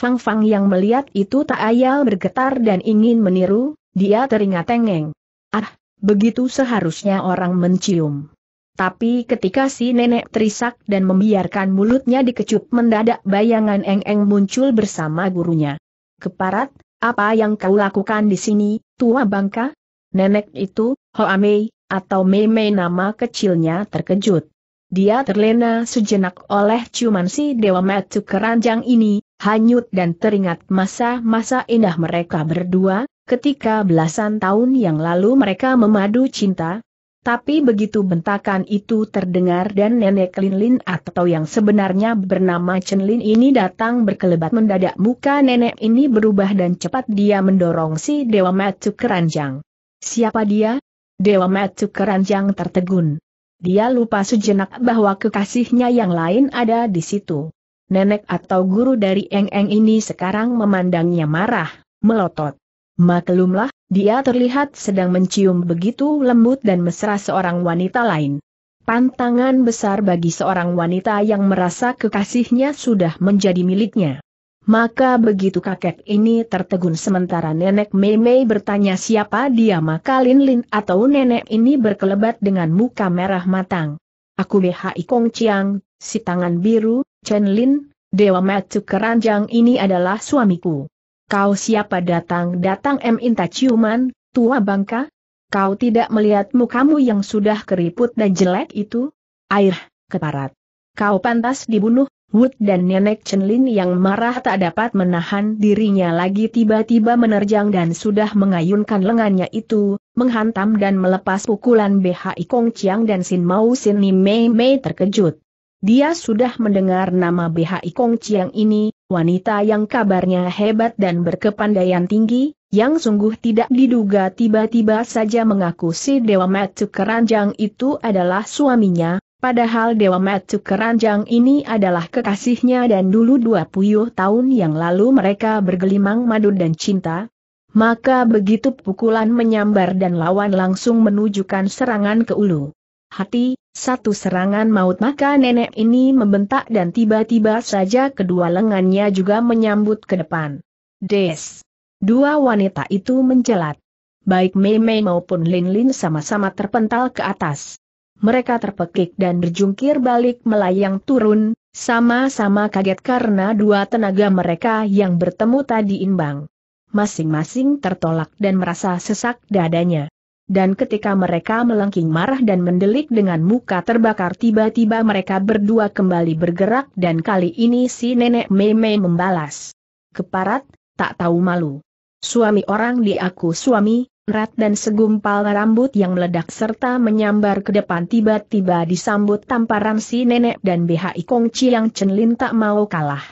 Fang Fang yang melihat itu tak ayal bergetar dan ingin meniru, dia teringat tengeng. Ah, begitu seharusnya orang mencium. Tapi ketika si nenek terisak dan membiarkan mulutnya dikecup mendadak bayangan Eng-Eng muncul bersama gurunya. Keparat, apa yang kau lakukan di sini, tua bangka? Nenek itu, Hoamei, atau Meme nama kecilnya terkejut. Dia terlena sejenak oleh ciuman si Dewa Metu keranjang ini, hanyut dan teringat masa-masa indah mereka berdua, ketika belasan tahun yang lalu mereka memadu cinta, tapi begitu bentakan itu terdengar dan nenek Lin Lin atau yang sebenarnya bernama Chen Lin ini datang berkelebat mendadak muka nenek ini berubah dan cepat dia mendorong si Dewa Metu keranjang. Siapa dia? Dewa Metu keranjang tertegun. Dia lupa sejenak bahwa kekasihnya yang lain ada di situ. Nenek atau guru dari Eng-Eng ini sekarang memandangnya marah, melotot. Maklumlah, dia terlihat sedang mencium begitu lembut dan mesra seorang wanita lain. Pantangan besar bagi seorang wanita yang merasa kekasihnya sudah menjadi miliknya. Maka begitu kakek ini tertegun sementara nenek Mei Mei bertanya siapa dia maka Lin Lin atau nenek ini berkelebat dengan muka merah matang. Aku BHI Kong Chiang, si tangan biru, Chen Lin, Dewa Matu Keranjang ini adalah suamiku. Kau siapa datang-datang M Inta Ciuman, tua bangka? Kau tidak melihat mukamu yang sudah keriput dan jelek itu? Air, keparat. Kau pantas dibunuh, Wood dan nenek Chen Lin yang marah tak dapat menahan dirinya lagi tiba-tiba menerjang dan sudah mengayunkan lengannya itu, menghantam dan melepas pukulan BHI Kong Chiang dan Sin Mao Sin Ni Mei Mei terkejut. Dia sudah mendengar nama BHI Kong Chiang ini, wanita yang kabarnya hebat dan berkepandaian tinggi, yang sungguh tidak diduga tiba-tiba saja mengaku si Dewa Matu Keranjang itu adalah suaminya, Padahal Dewa Matsu Keranjang ini adalah kekasihnya dan dulu 20 tahun yang lalu mereka bergelimang madu dan cinta. Maka begitu pukulan menyambar dan lawan langsung menunjukkan serangan ke ulu. Hati, satu serangan maut maka nenek ini membentak dan tiba-tiba saja kedua lengannya juga menyambut ke depan. Des. Dua wanita itu menjelat. Baik Mei Mei maupun Lin Lin sama-sama terpental ke atas mereka terpekik dan berjungkir balik melayang turun, sama-sama kaget karena dua tenaga mereka yang bertemu tadi imbang. Masing-masing tertolak dan merasa sesak dadanya. Dan ketika mereka melengking marah dan mendelik dengan muka terbakar tiba-tiba mereka berdua kembali bergerak dan kali ini si nenek meme membalas. Keparat, tak tahu malu. Suami orang diaku suami, erat dan segumpal rambut yang meledak serta menyambar ke depan tiba-tiba disambut tamparan si nenek dan BHI Kong yang Chen tak mau kalah.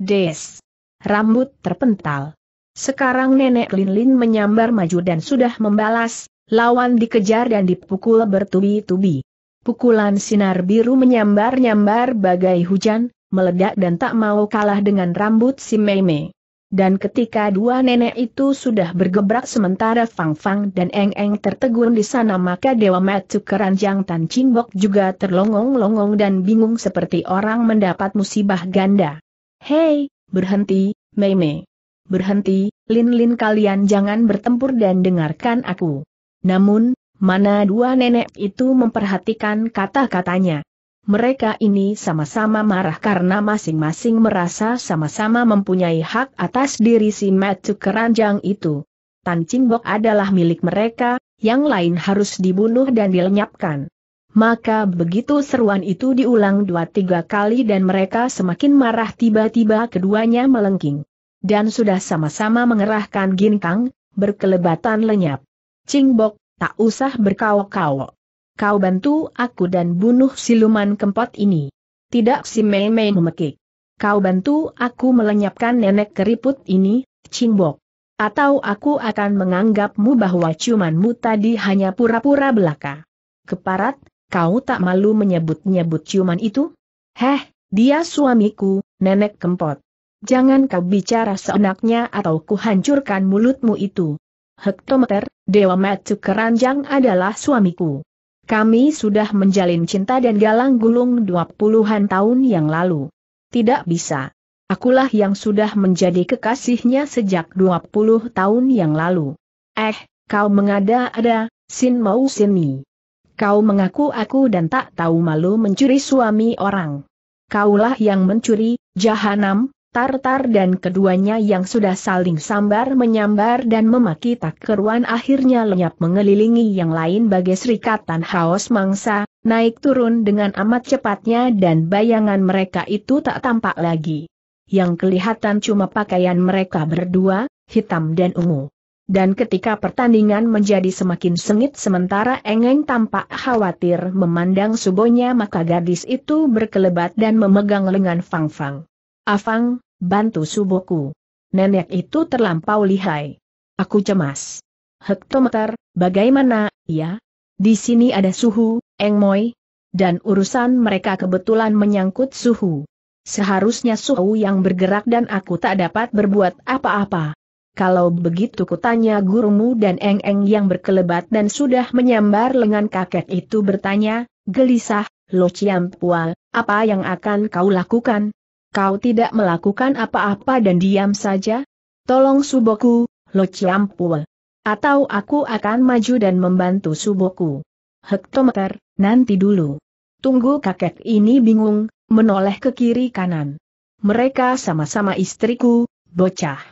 Des! Rambut terpental. Sekarang nenek Lin Lin menyambar maju dan sudah membalas, lawan dikejar dan dipukul bertubi-tubi. Pukulan sinar biru menyambar-nyambar bagai hujan, meledak dan tak mau kalah dengan rambut si Mei Mei. Dan ketika dua nenek itu sudah bergebrak sementara Fang Fang dan Eng Eng tertegun di sana maka Dewa Matsu Keranjang Tan Cimbok juga terlongong-longong dan bingung seperti orang mendapat musibah ganda. Hei, berhenti, Mei Mei. Berhenti, Lin-Lin kalian jangan bertempur dan dengarkan aku. Namun, mana dua nenek itu memperhatikan kata-katanya. Mereka ini sama-sama marah karena masing-masing merasa sama-sama mempunyai hak atas diri si Metu Keranjang itu. Tan Cingbok adalah milik mereka, yang lain harus dibunuh dan dilenyapkan. Maka begitu seruan itu diulang dua tiga kali dan mereka semakin marah tiba-tiba keduanya melengking. Dan sudah sama-sama mengerahkan ginkang, berkelebatan lenyap. Cingbok, tak usah berkawok-kawok kau bantu aku dan bunuh siluman kempot ini. Tidak si Mei Mei memekik. Kau bantu aku melenyapkan nenek keriput ini, cimbok. Atau aku akan menganggapmu bahwa ciumanmu tadi hanya pura-pura belaka. Keparat, kau tak malu menyebut-nyebut ciuman itu? Heh, dia suamiku, nenek kempot. Jangan kau bicara seenaknya atau kuhancurkan mulutmu itu. Hektometer, Dewa Matsu Keranjang adalah suamiku. Kami sudah menjalin cinta dan galang gulung dua puluhan tahun yang lalu. Tidak bisa. Akulah yang sudah menjadi kekasihnya sejak dua puluh tahun yang lalu. Eh, kau mengada-ada, sin mau sini. Kau mengaku aku dan tak tahu malu mencuri suami orang. Kaulah yang mencuri, jahanam, Tartar dan keduanya yang sudah saling sambar menyambar dan memaki tak keruan akhirnya lenyap mengelilingi yang lain bagai serikatan haos mangsa, naik turun dengan amat cepatnya dan bayangan mereka itu tak tampak lagi. Yang kelihatan cuma pakaian mereka berdua, hitam dan ungu. Dan ketika pertandingan menjadi semakin sengit sementara Engeng tampak khawatir memandang subonya maka gadis itu berkelebat dan memegang lengan Fang Fang. Afang, bantu suboku. Nenek itu terlampau lihai. Aku cemas. Hektometer, bagaimana, ya? Di sini ada suhu, engmoy, dan urusan mereka kebetulan menyangkut suhu. Seharusnya suhu yang bergerak dan aku tak dapat berbuat apa-apa. Kalau begitu kutanya gurumu dan eng-eng yang berkelebat dan sudah menyambar lengan kakek itu bertanya, gelisah, Lo Ciampual, apa yang akan kau lakukan? kau tidak melakukan apa-apa dan diam saja? Tolong Suboku, Lo Chiampul. Atau aku akan maju dan membantu Suboku. Hektometer, nanti dulu. Tunggu kakek ini bingung, menoleh ke kiri kanan. Mereka sama-sama istriku, bocah.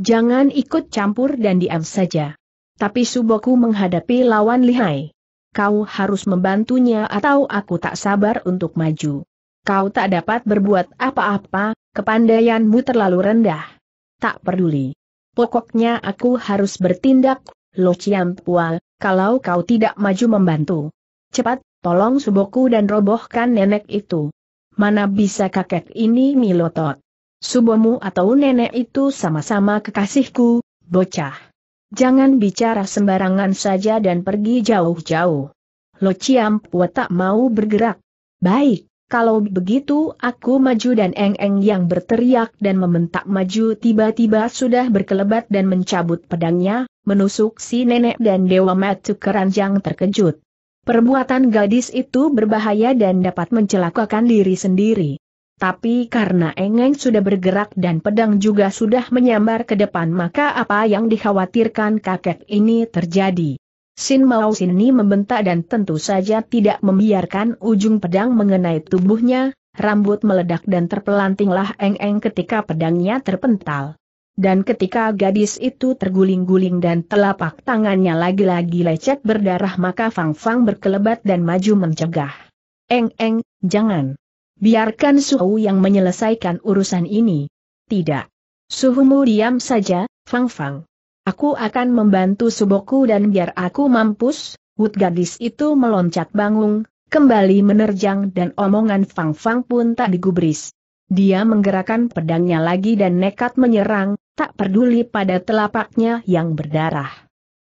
Jangan ikut campur dan diam saja. Tapi Suboku menghadapi lawan lihai. Kau harus membantunya atau aku tak sabar untuk maju kau tak dapat berbuat apa-apa, kepandaianmu terlalu rendah. Tak peduli. Pokoknya aku harus bertindak, Lo Ciampual, kalau kau tidak maju membantu. Cepat, tolong suboku dan robohkan nenek itu. Mana bisa kakek ini milotot. Subomu atau nenek itu sama-sama kekasihku, bocah. Jangan bicara sembarangan saja dan pergi jauh-jauh. Lo Chiampua tak mau bergerak. Baik, kalau begitu aku maju dan Eng-Eng yang berteriak dan membentak maju tiba-tiba sudah berkelebat dan mencabut pedangnya, menusuk si nenek dan Dewa matuk Keranjang terkejut. Perbuatan gadis itu berbahaya dan dapat mencelakakan diri sendiri. Tapi karena Eng-Eng sudah bergerak dan pedang juga sudah menyambar ke depan maka apa yang dikhawatirkan kakek ini terjadi. Sin Mao Ni membentak dan tentu saja tidak membiarkan ujung pedang mengenai tubuhnya, rambut meledak dan terpelantinglah Eng-Eng ketika pedangnya terpental. Dan ketika gadis itu terguling-guling dan telapak tangannya lagi-lagi lecet berdarah maka Fang Fang berkelebat dan maju mencegah. Eng Eng, jangan. Biarkan Suhu yang menyelesaikan urusan ini. Tidak. Suhumu diam saja, Fang Fang. Aku akan membantu suboku dan biar aku mampus, Wut gadis itu meloncat bangung, kembali menerjang dan omongan Fang Fang pun tak digubris. Dia menggerakkan pedangnya lagi dan nekat menyerang, tak peduli pada telapaknya yang berdarah.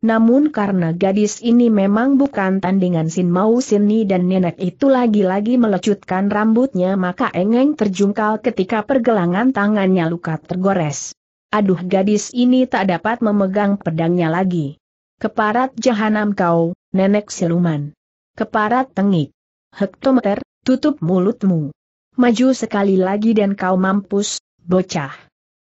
Namun karena gadis ini memang bukan tandingan Sin Mau Sini dan nenek itu lagi-lagi melecutkan rambutnya maka Engeng terjungkal ketika pergelangan tangannya luka tergores aduh gadis ini tak dapat memegang pedangnya lagi. Keparat jahanam kau, nenek siluman. Keparat tengik. Hektometer, tutup mulutmu. Maju sekali lagi dan kau mampus, bocah.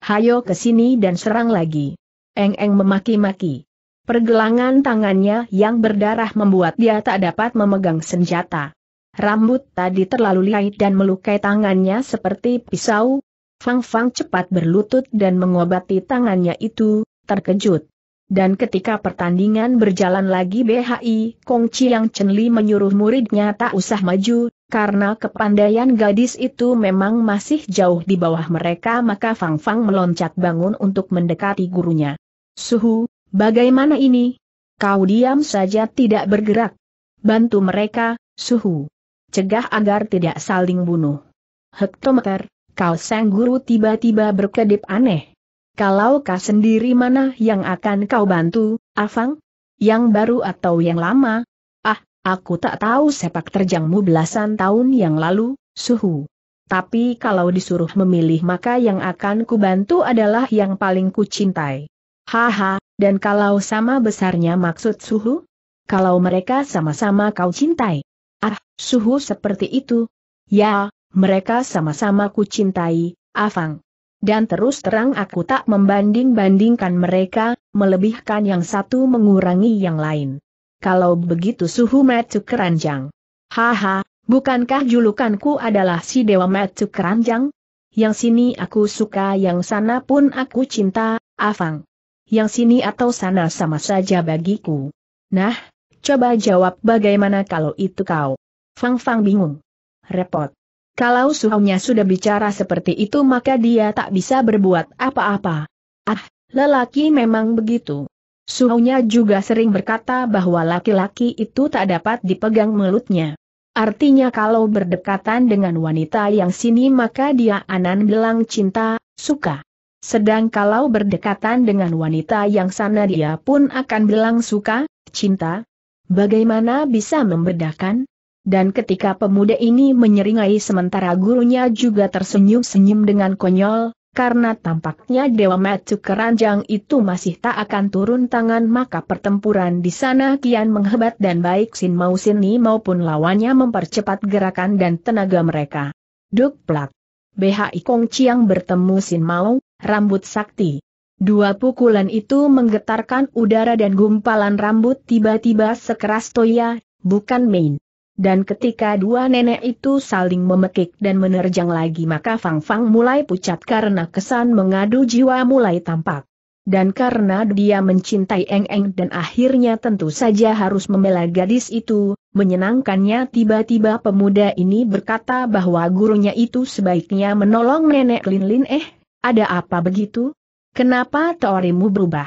Hayo ke sini dan serang lagi. Eng-eng memaki-maki. Pergelangan tangannya yang berdarah membuat dia tak dapat memegang senjata. Rambut tadi terlalu lihai dan melukai tangannya seperti pisau, Fang Fang cepat berlutut dan mengobati tangannya itu, terkejut. Dan ketika pertandingan berjalan lagi BHI, Kong Chiang Chen Li menyuruh muridnya tak usah maju, karena kepandaian gadis itu memang masih jauh di bawah mereka maka Fang Fang meloncat bangun untuk mendekati gurunya. Suhu, bagaimana ini? Kau diam saja tidak bergerak. Bantu mereka, Suhu. Cegah agar tidak saling bunuh. Hektometer, kau sang guru tiba-tiba berkedip aneh. Kalau kau sendiri mana yang akan kau bantu, Afang? Yang baru atau yang lama? Ah, aku tak tahu sepak terjangmu belasan tahun yang lalu, suhu. Tapi kalau disuruh memilih maka yang akan kubantu adalah yang paling kucintai. Haha, dan kalau sama besarnya maksud suhu? Kalau mereka sama-sama kau cintai. Ah, suhu seperti itu. Ya, mereka sama-sama kucintai, Afang. Dan terus terang aku tak membanding-bandingkan mereka, melebihkan yang satu mengurangi yang lain. Kalau begitu suhu metu keranjang. Haha, bukankah julukanku adalah si Dewa metu keranjang? Yang sini aku suka yang sana pun aku cinta, Afang. Yang sini atau sana sama saja bagiku. Nah, coba jawab bagaimana kalau itu kau. Fang Fang bingung. Repot. Kalau suhunya sudah bicara seperti itu maka dia tak bisa berbuat apa-apa. Ah, lelaki memang begitu. Suhunya juga sering berkata bahwa laki-laki itu tak dapat dipegang mulutnya. Artinya kalau berdekatan dengan wanita yang sini maka dia anan bilang cinta, suka. Sedang kalau berdekatan dengan wanita yang sana dia pun akan bilang suka, cinta. Bagaimana bisa membedakan? Dan ketika pemuda ini menyeringai sementara gurunya juga tersenyum-senyum dengan konyol, karena tampaknya Dewa Matsu Keranjang itu masih tak akan turun tangan maka pertempuran di sana kian menghebat dan baik Sin Mau Sini maupun lawannya mempercepat gerakan dan tenaga mereka. Duk plak. BHI Kong Chiang bertemu Sin Mau, rambut sakti. Dua pukulan itu menggetarkan udara dan gumpalan rambut tiba-tiba sekeras toya, bukan main. Dan ketika dua nenek itu saling memekik dan menerjang lagi maka Fang Fang mulai pucat karena kesan mengadu jiwa mulai tampak. Dan karena dia mencintai Eng Eng dan akhirnya tentu saja harus membela gadis itu, menyenangkannya tiba-tiba pemuda ini berkata bahwa gurunya itu sebaiknya menolong nenek Lin Lin eh, ada apa begitu? Kenapa teorimu berubah?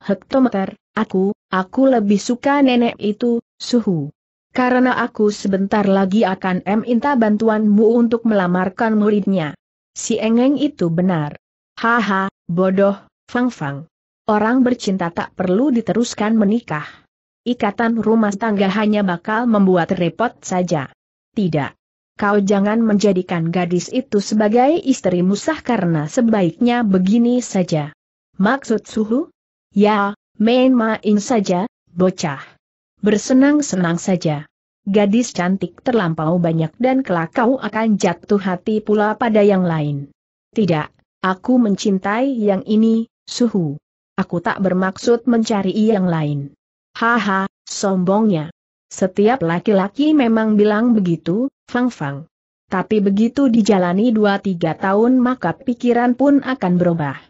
Hektometer, aku, aku lebih suka nenek itu, suhu. Karena aku sebentar lagi akan minta bantuanmu untuk melamarkan muridnya. Si Engeng itu benar. Haha, bodoh, Fang Fang. Orang bercinta tak perlu diteruskan menikah. Ikatan rumah tangga hanya bakal membuat repot saja. Tidak. Kau jangan menjadikan gadis itu sebagai istri musah karena sebaiknya begini saja. Maksud suhu? Ya, main-main saja, bocah bersenang-senang saja. Gadis cantik terlampau banyak dan kelak kau akan jatuh hati pula pada yang lain. Tidak, aku mencintai yang ini, suhu. Aku tak bermaksud mencari yang lain. Haha, sombongnya. Setiap laki-laki memang bilang begitu, Fang Fang. Tapi begitu dijalani dua tiga tahun maka pikiran pun akan berubah.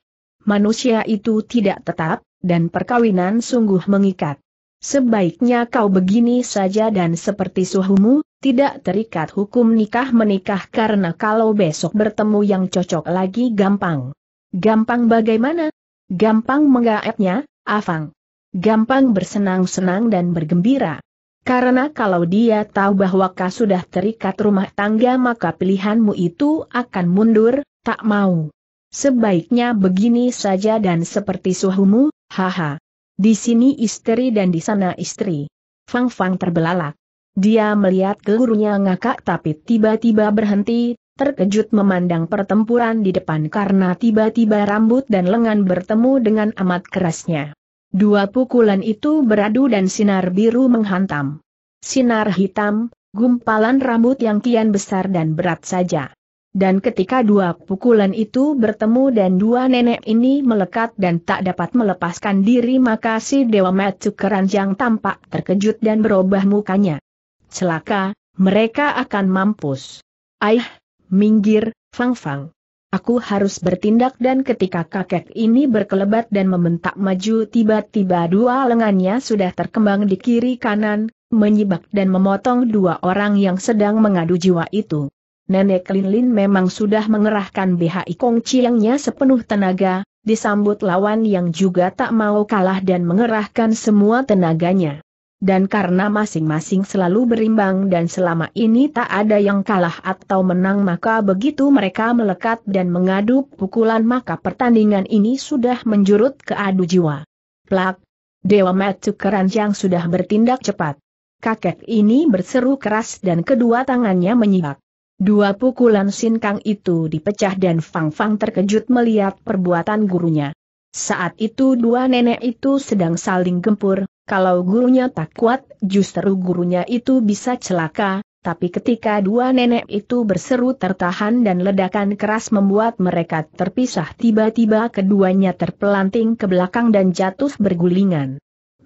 Manusia itu tidak tetap, dan perkawinan sungguh mengikat. Sebaiknya kau begini saja dan seperti suhumu, tidak terikat hukum nikah menikah karena kalau besok bertemu yang cocok lagi gampang. Gampang bagaimana? Gampang menggaepnya, Afang. Gampang bersenang-senang dan bergembira. Karena kalau dia tahu bahwa kau sudah terikat rumah tangga maka pilihanmu itu akan mundur, tak mau. Sebaiknya begini saja dan seperti suhumu, haha. Di sini istri dan di sana istri. Fang Fang terbelalak. Dia melihat ke gurunya ngakak tapi tiba-tiba berhenti, terkejut memandang pertempuran di depan karena tiba-tiba rambut dan lengan bertemu dengan amat kerasnya. Dua pukulan itu beradu dan sinar biru menghantam. Sinar hitam, gumpalan rambut yang kian besar dan berat saja. Dan ketika dua pukulan itu bertemu dan dua nenek ini melekat dan tak dapat melepaskan diri maka si Dewa Matsu Keranjang tampak terkejut dan berubah mukanya. Celaka, mereka akan mampus. Aih, minggir, Fang Fang. Aku harus bertindak dan ketika kakek ini berkelebat dan membentak maju tiba-tiba dua lengannya sudah terkembang di kiri kanan, menyibak dan memotong dua orang yang sedang mengadu jiwa itu. Nenek Lin Lin memang sudah mengerahkan BHI Kong Chiangnya sepenuh tenaga, disambut lawan yang juga tak mau kalah dan mengerahkan semua tenaganya. Dan karena masing-masing selalu berimbang dan selama ini tak ada yang kalah atau menang maka begitu mereka melekat dan mengadu pukulan maka pertandingan ini sudah menjurut ke adu jiwa. Plak! Dewa Metu Keranjang sudah bertindak cepat. Kakek ini berseru keras dan kedua tangannya menyibak. Dua pukulan sinkang itu dipecah dan Fang Fang terkejut melihat perbuatan gurunya. Saat itu dua nenek itu sedang saling gempur, kalau gurunya tak kuat, justru gurunya itu bisa celaka, tapi ketika dua nenek itu berseru tertahan dan ledakan keras membuat mereka terpisah tiba-tiba keduanya terpelanting ke belakang dan jatuh bergulingan.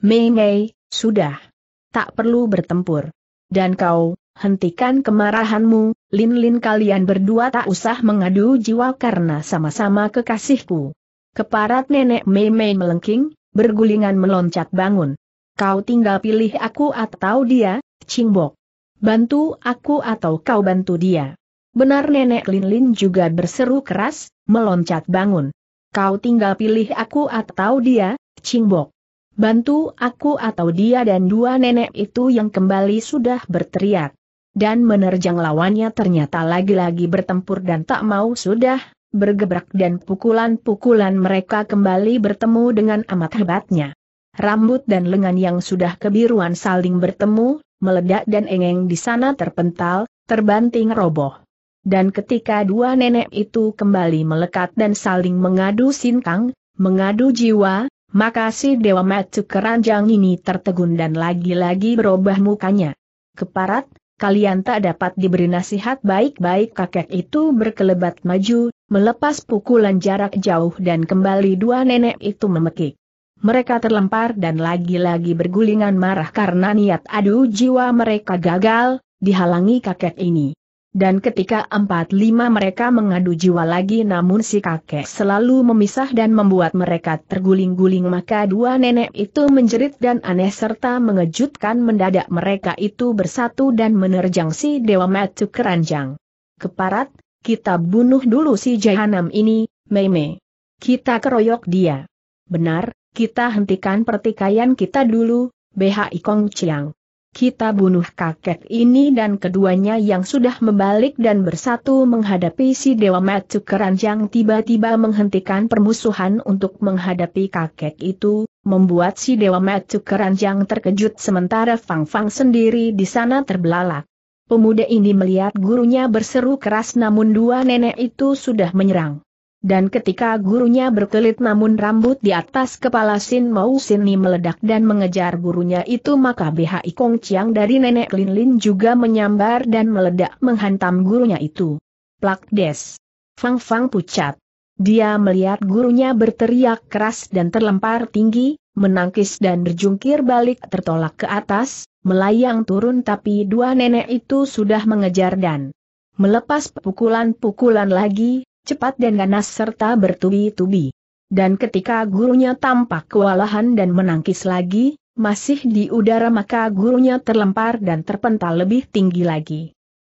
Mei Mei, sudah. Tak perlu bertempur. Dan kau, hentikan kemarahanmu, Lin-Lin kalian berdua tak usah mengadu jiwa karena sama-sama kekasihku. Keparat nenek Mei-Mei melengking, bergulingan meloncat bangun. Kau tinggal pilih aku atau dia, Cingbok. Bantu aku atau kau bantu dia. Benar nenek Lin-Lin juga berseru keras, meloncat bangun. Kau tinggal pilih aku atau dia, Cingbok. Bantu aku atau dia dan dua nenek itu yang kembali sudah berteriak dan menerjang lawannya ternyata lagi-lagi bertempur dan tak mau sudah, bergebrak dan pukulan-pukulan mereka kembali bertemu dengan amat hebatnya. Rambut dan lengan yang sudah kebiruan saling bertemu, meledak dan engeng di sana terpental, terbanting roboh. Dan ketika dua nenek itu kembali melekat dan saling mengadu sinkang, mengadu jiwa, maka si Dewa Matsu keranjang ini tertegun dan lagi-lagi berubah mukanya. Keparat, kalian tak dapat diberi nasihat baik-baik kakek itu berkelebat maju, melepas pukulan jarak jauh dan kembali dua nenek itu memekik. Mereka terlempar dan lagi-lagi bergulingan marah karena niat adu jiwa mereka gagal, dihalangi kakek ini dan ketika empat lima mereka mengadu jiwa lagi namun si kakek selalu memisah dan membuat mereka terguling-guling maka dua nenek itu menjerit dan aneh serta mengejutkan mendadak mereka itu bersatu dan menerjang si Dewa Matu Keranjang. Keparat, kita bunuh dulu si Jahanam ini, Meme. Kita keroyok dia. Benar, kita hentikan pertikaian kita dulu, BHI Kong Chiang kita bunuh kakek ini dan keduanya yang sudah membalik dan bersatu menghadapi si Dewa Matsu Keranjang tiba-tiba menghentikan permusuhan untuk menghadapi kakek itu, membuat si Dewa Matsu Keranjang terkejut sementara Fang Fang sendiri di sana terbelalak. Pemuda ini melihat gurunya berseru keras namun dua nenek itu sudah menyerang. Dan ketika gurunya berkelit namun rambut di atas kepala Sin Mau Ni meledak dan mengejar gurunya itu maka BHI Kong Chiang dari nenek Lin Lin juga menyambar dan meledak menghantam gurunya itu. Plak des. Fang Fang pucat. Dia melihat gurunya berteriak keras dan terlempar tinggi, menangkis dan berjungkir balik tertolak ke atas, melayang turun tapi dua nenek itu sudah mengejar dan melepas pukulan-pukulan lagi, cepat dan ganas serta bertubi-tubi. Dan ketika gurunya tampak kewalahan dan menangkis lagi, masih di udara maka gurunya terlempar dan terpental lebih tinggi lagi.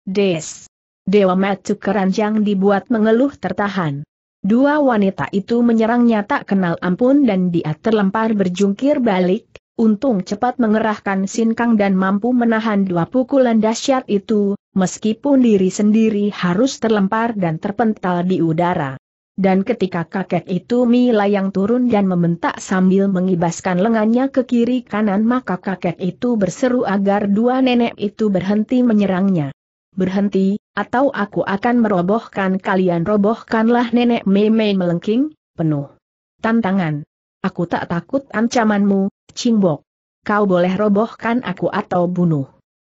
Des. Dewa Matsu keranjang dibuat mengeluh tertahan. Dua wanita itu menyerangnya tak kenal ampun dan dia terlempar berjungkir balik, Untung cepat mengerahkan sinkang dan mampu menahan dua pukulan dahsyat itu, meskipun diri sendiri harus terlempar dan terpental di udara. Dan ketika kakek itu yang turun dan membentak sambil mengibaskan lengannya ke kiri kanan maka kakek itu berseru agar dua nenek itu berhenti menyerangnya. Berhenti, atau aku akan merobohkan kalian robohkanlah nenek meme melengking, penuh tantangan. Aku tak takut ancamanmu, Cingbok. Kau boleh robohkan aku atau bunuh.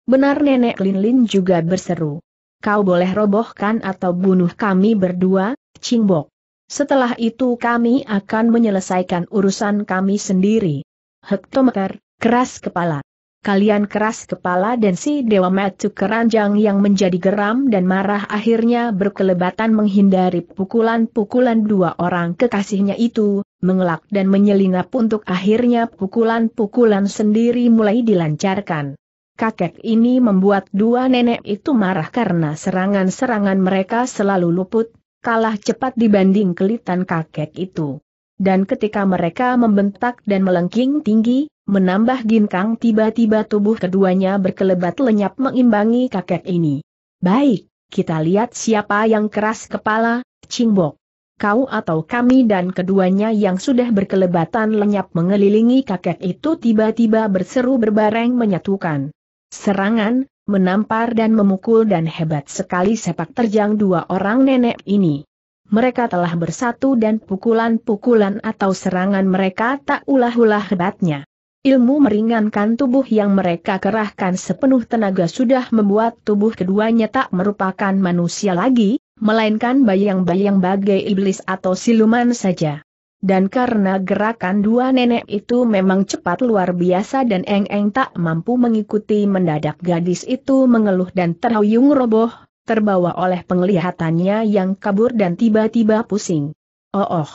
Benar nenek Lin Lin juga berseru. Kau boleh robohkan atau bunuh kami berdua, Cingbok. Setelah itu kami akan menyelesaikan urusan kami sendiri. Hektometer, keras kepala kalian keras kepala dan si Dewa Matu keranjang yang menjadi geram dan marah akhirnya berkelebatan menghindari pukulan-pukulan dua orang kekasihnya itu, mengelak dan menyelinap untuk akhirnya pukulan-pukulan sendiri mulai dilancarkan. Kakek ini membuat dua nenek itu marah karena serangan-serangan mereka selalu luput, kalah cepat dibanding kelitan kakek itu dan ketika mereka membentak dan melengking tinggi, menambah ginkang tiba-tiba tubuh keduanya berkelebat lenyap mengimbangi kakek ini. Baik, kita lihat siapa yang keras kepala, Cingbok. Kau atau kami dan keduanya yang sudah berkelebatan lenyap mengelilingi kakek itu tiba-tiba berseru berbareng menyatukan. Serangan, menampar dan memukul dan hebat sekali sepak terjang dua orang nenek ini mereka telah bersatu dan pukulan-pukulan atau serangan mereka tak ulah-ulah hebatnya. Ilmu meringankan tubuh yang mereka kerahkan sepenuh tenaga sudah membuat tubuh keduanya tak merupakan manusia lagi, melainkan bayang-bayang bagai iblis atau siluman saja. Dan karena gerakan dua nenek itu memang cepat luar biasa dan Eng Eng tak mampu mengikuti mendadak gadis itu mengeluh dan terhuyung roboh, terbawa oleh penglihatannya yang kabur dan tiba-tiba pusing. Oh oh!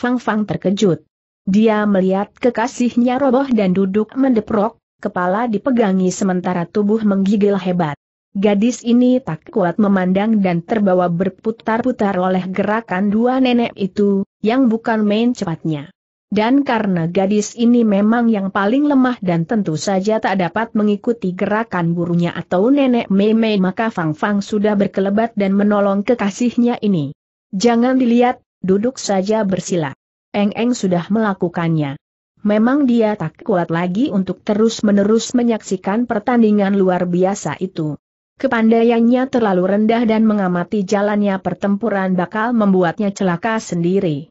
Fang Fang terkejut. Dia melihat kekasihnya roboh dan duduk mendeprok, kepala dipegangi sementara tubuh menggigil hebat. Gadis ini tak kuat memandang dan terbawa berputar-putar oleh gerakan dua nenek itu, yang bukan main cepatnya. Dan karena gadis ini memang yang paling lemah dan tentu saja tak dapat mengikuti gerakan burunya atau nenek Mei maka Fang Fang sudah berkelebat dan menolong kekasihnya ini. Jangan dilihat, duduk saja bersila. Eng Eng sudah melakukannya. Memang dia tak kuat lagi untuk terus-menerus menyaksikan pertandingan luar biasa itu. Kepandaiannya terlalu rendah dan mengamati jalannya pertempuran bakal membuatnya celaka sendiri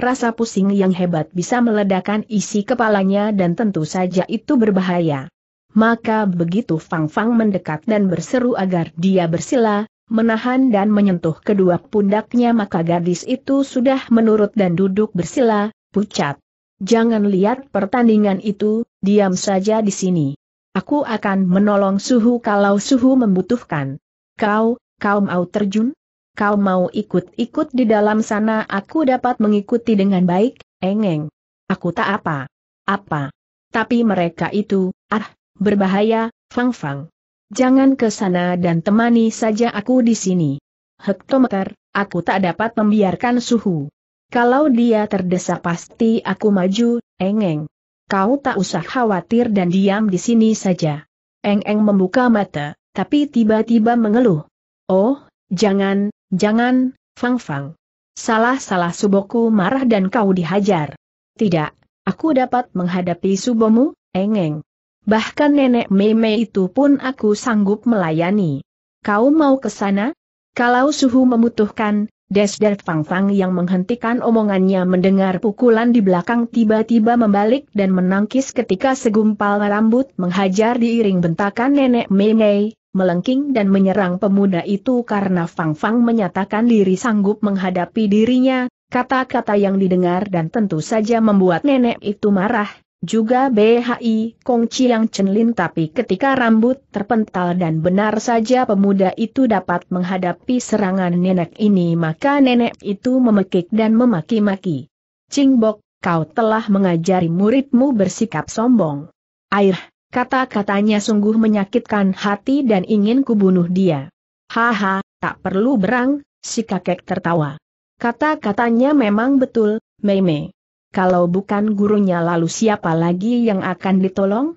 rasa pusing yang hebat bisa meledakkan isi kepalanya dan tentu saja itu berbahaya. Maka begitu Fang Fang mendekat dan berseru agar dia bersila, menahan dan menyentuh kedua pundaknya maka gadis itu sudah menurut dan duduk bersila, pucat. Jangan lihat pertandingan itu, diam saja di sini. Aku akan menolong suhu kalau suhu membutuhkan. Kau, kau mau terjun? kau mau ikut-ikut di dalam sana aku dapat mengikuti dengan baik, engeng. Aku tak apa. Apa? Tapi mereka itu, ah, berbahaya, Fang Fang. Jangan ke sana dan temani saja aku di sini. Hektometer, aku tak dapat membiarkan suhu. Kalau dia terdesak pasti aku maju, engeng. Kau tak usah khawatir dan diam di sini saja. Engeng membuka mata, tapi tiba-tiba mengeluh. Oh, jangan, Jangan, Fang Fang. Salah-salah suboku marah dan kau dihajar. Tidak, aku dapat menghadapi subomu, engeng. Bahkan nenek meme itu pun aku sanggup melayani. Kau mau ke sana? Kalau suhu membutuhkan, Desder Fang Fang yang menghentikan omongannya mendengar pukulan di belakang tiba-tiba membalik dan menangkis ketika segumpal rambut menghajar diiring bentakan nenek Mei melengking dan menyerang pemuda itu karena Fang Fang menyatakan diri sanggup menghadapi dirinya, kata-kata yang didengar dan tentu saja membuat nenek itu marah, juga BHI Kong Chiang Chen Lin tapi ketika rambut terpental dan benar saja pemuda itu dapat menghadapi serangan nenek ini maka nenek itu memekik dan memaki-maki. Cingbok, kau telah mengajari muridmu bersikap sombong. Air, Kata-katanya sungguh menyakitkan hati dan ingin kubunuh dia. Haha, tak perlu berang, si kakek tertawa. Kata-katanya memang betul, Meme. Kalau bukan gurunya lalu siapa lagi yang akan ditolong?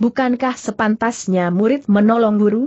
Bukankah sepantasnya murid menolong guru?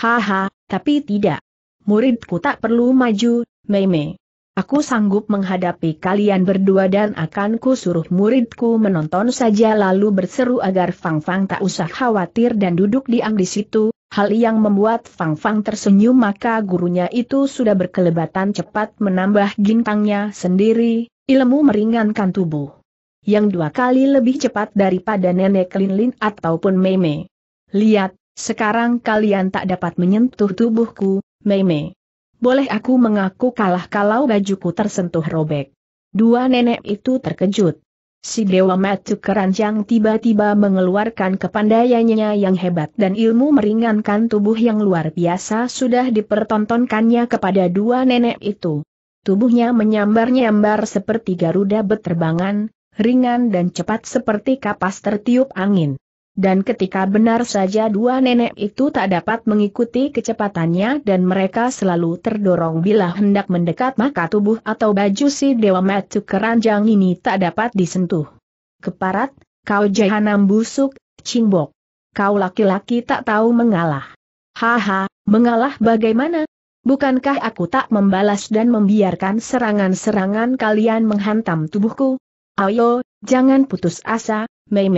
Haha, tapi tidak. Muridku tak perlu maju, Meme. Aku sanggup menghadapi kalian berdua dan akan kusuruh muridku menonton saja lalu berseru agar Fang Fang tak usah khawatir dan duduk diam di situ, hal yang membuat Fang Fang tersenyum maka gurunya itu sudah berkelebatan cepat menambah gintangnya sendiri, ilmu meringankan tubuh. Yang dua kali lebih cepat daripada nenek Lin Lin ataupun Meme. Lihat, sekarang kalian tak dapat menyentuh tubuhku, Meme boleh aku mengaku kalah kalau bajuku tersentuh robek. Dua nenek itu terkejut. Si Dewa Matu Keranjang tiba-tiba mengeluarkan kepandaiannya yang hebat dan ilmu meringankan tubuh yang luar biasa sudah dipertontonkannya kepada dua nenek itu. Tubuhnya menyambar-nyambar seperti Garuda beterbangan, ringan dan cepat seperti kapas tertiup angin. Dan ketika benar saja dua nenek itu tak dapat mengikuti kecepatannya dan mereka selalu terdorong bila hendak mendekat maka tubuh atau baju si Dewa Matu keranjang ini tak dapat disentuh. Keparat, kau jahanam busuk, cingbok. Kau laki-laki tak tahu mengalah. Haha, mengalah bagaimana? Bukankah aku tak membalas dan membiarkan serangan-serangan kalian menghantam tubuhku? Ayo, jangan putus asa, Mei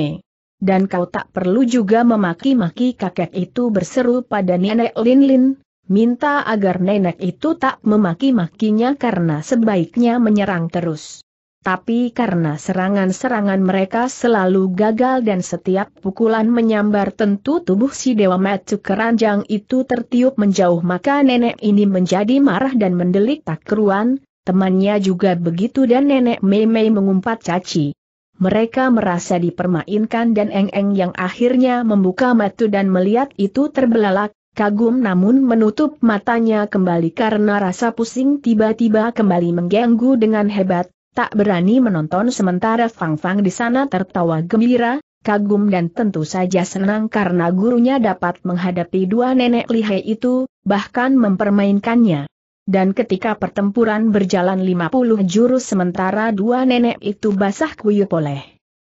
dan kau tak perlu juga memaki-maki kakek itu berseru pada nenek Lin Lin, minta agar nenek itu tak memaki-makinya karena sebaiknya menyerang terus. Tapi karena serangan-serangan mereka selalu gagal dan setiap pukulan menyambar tentu tubuh si Dewa Matsu keranjang itu tertiup menjauh maka nenek ini menjadi marah dan mendelik tak keruan, temannya juga begitu dan nenek Mei Mei mengumpat caci mereka merasa dipermainkan dan Eng-Eng yang akhirnya membuka mata dan melihat itu terbelalak, kagum namun menutup matanya kembali karena rasa pusing tiba-tiba kembali mengganggu dengan hebat, tak berani menonton sementara Fang Fang di sana tertawa gembira, kagum dan tentu saja senang karena gurunya dapat menghadapi dua nenek lihai itu, bahkan mempermainkannya. Dan ketika pertempuran berjalan 50 jurus sementara dua nenek itu basah kuyup oleh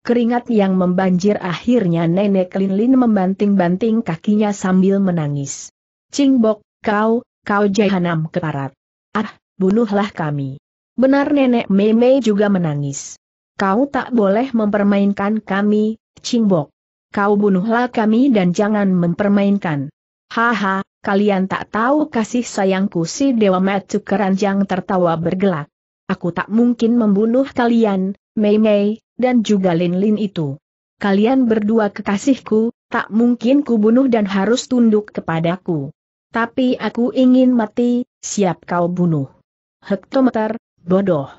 keringat yang membanjir akhirnya nenek Lin Lin membanting-banting kakinya sambil menangis. Cingbok, kau, kau jahanam keparat. Ah, bunuhlah kami. Benar nenek Meme juga menangis. Kau tak boleh mempermainkan kami, Cingbok. Kau bunuhlah kami dan jangan mempermainkan. Haha, kalian tak tahu kasih sayangku si Dewa Matsu keranjang tertawa bergelak. Aku tak mungkin membunuh kalian, Mei Mei, dan juga Lin Lin itu. Kalian berdua kekasihku, tak mungkin kubunuh dan harus tunduk kepadaku. Tapi aku ingin mati, siap kau bunuh. Hektometer, bodoh.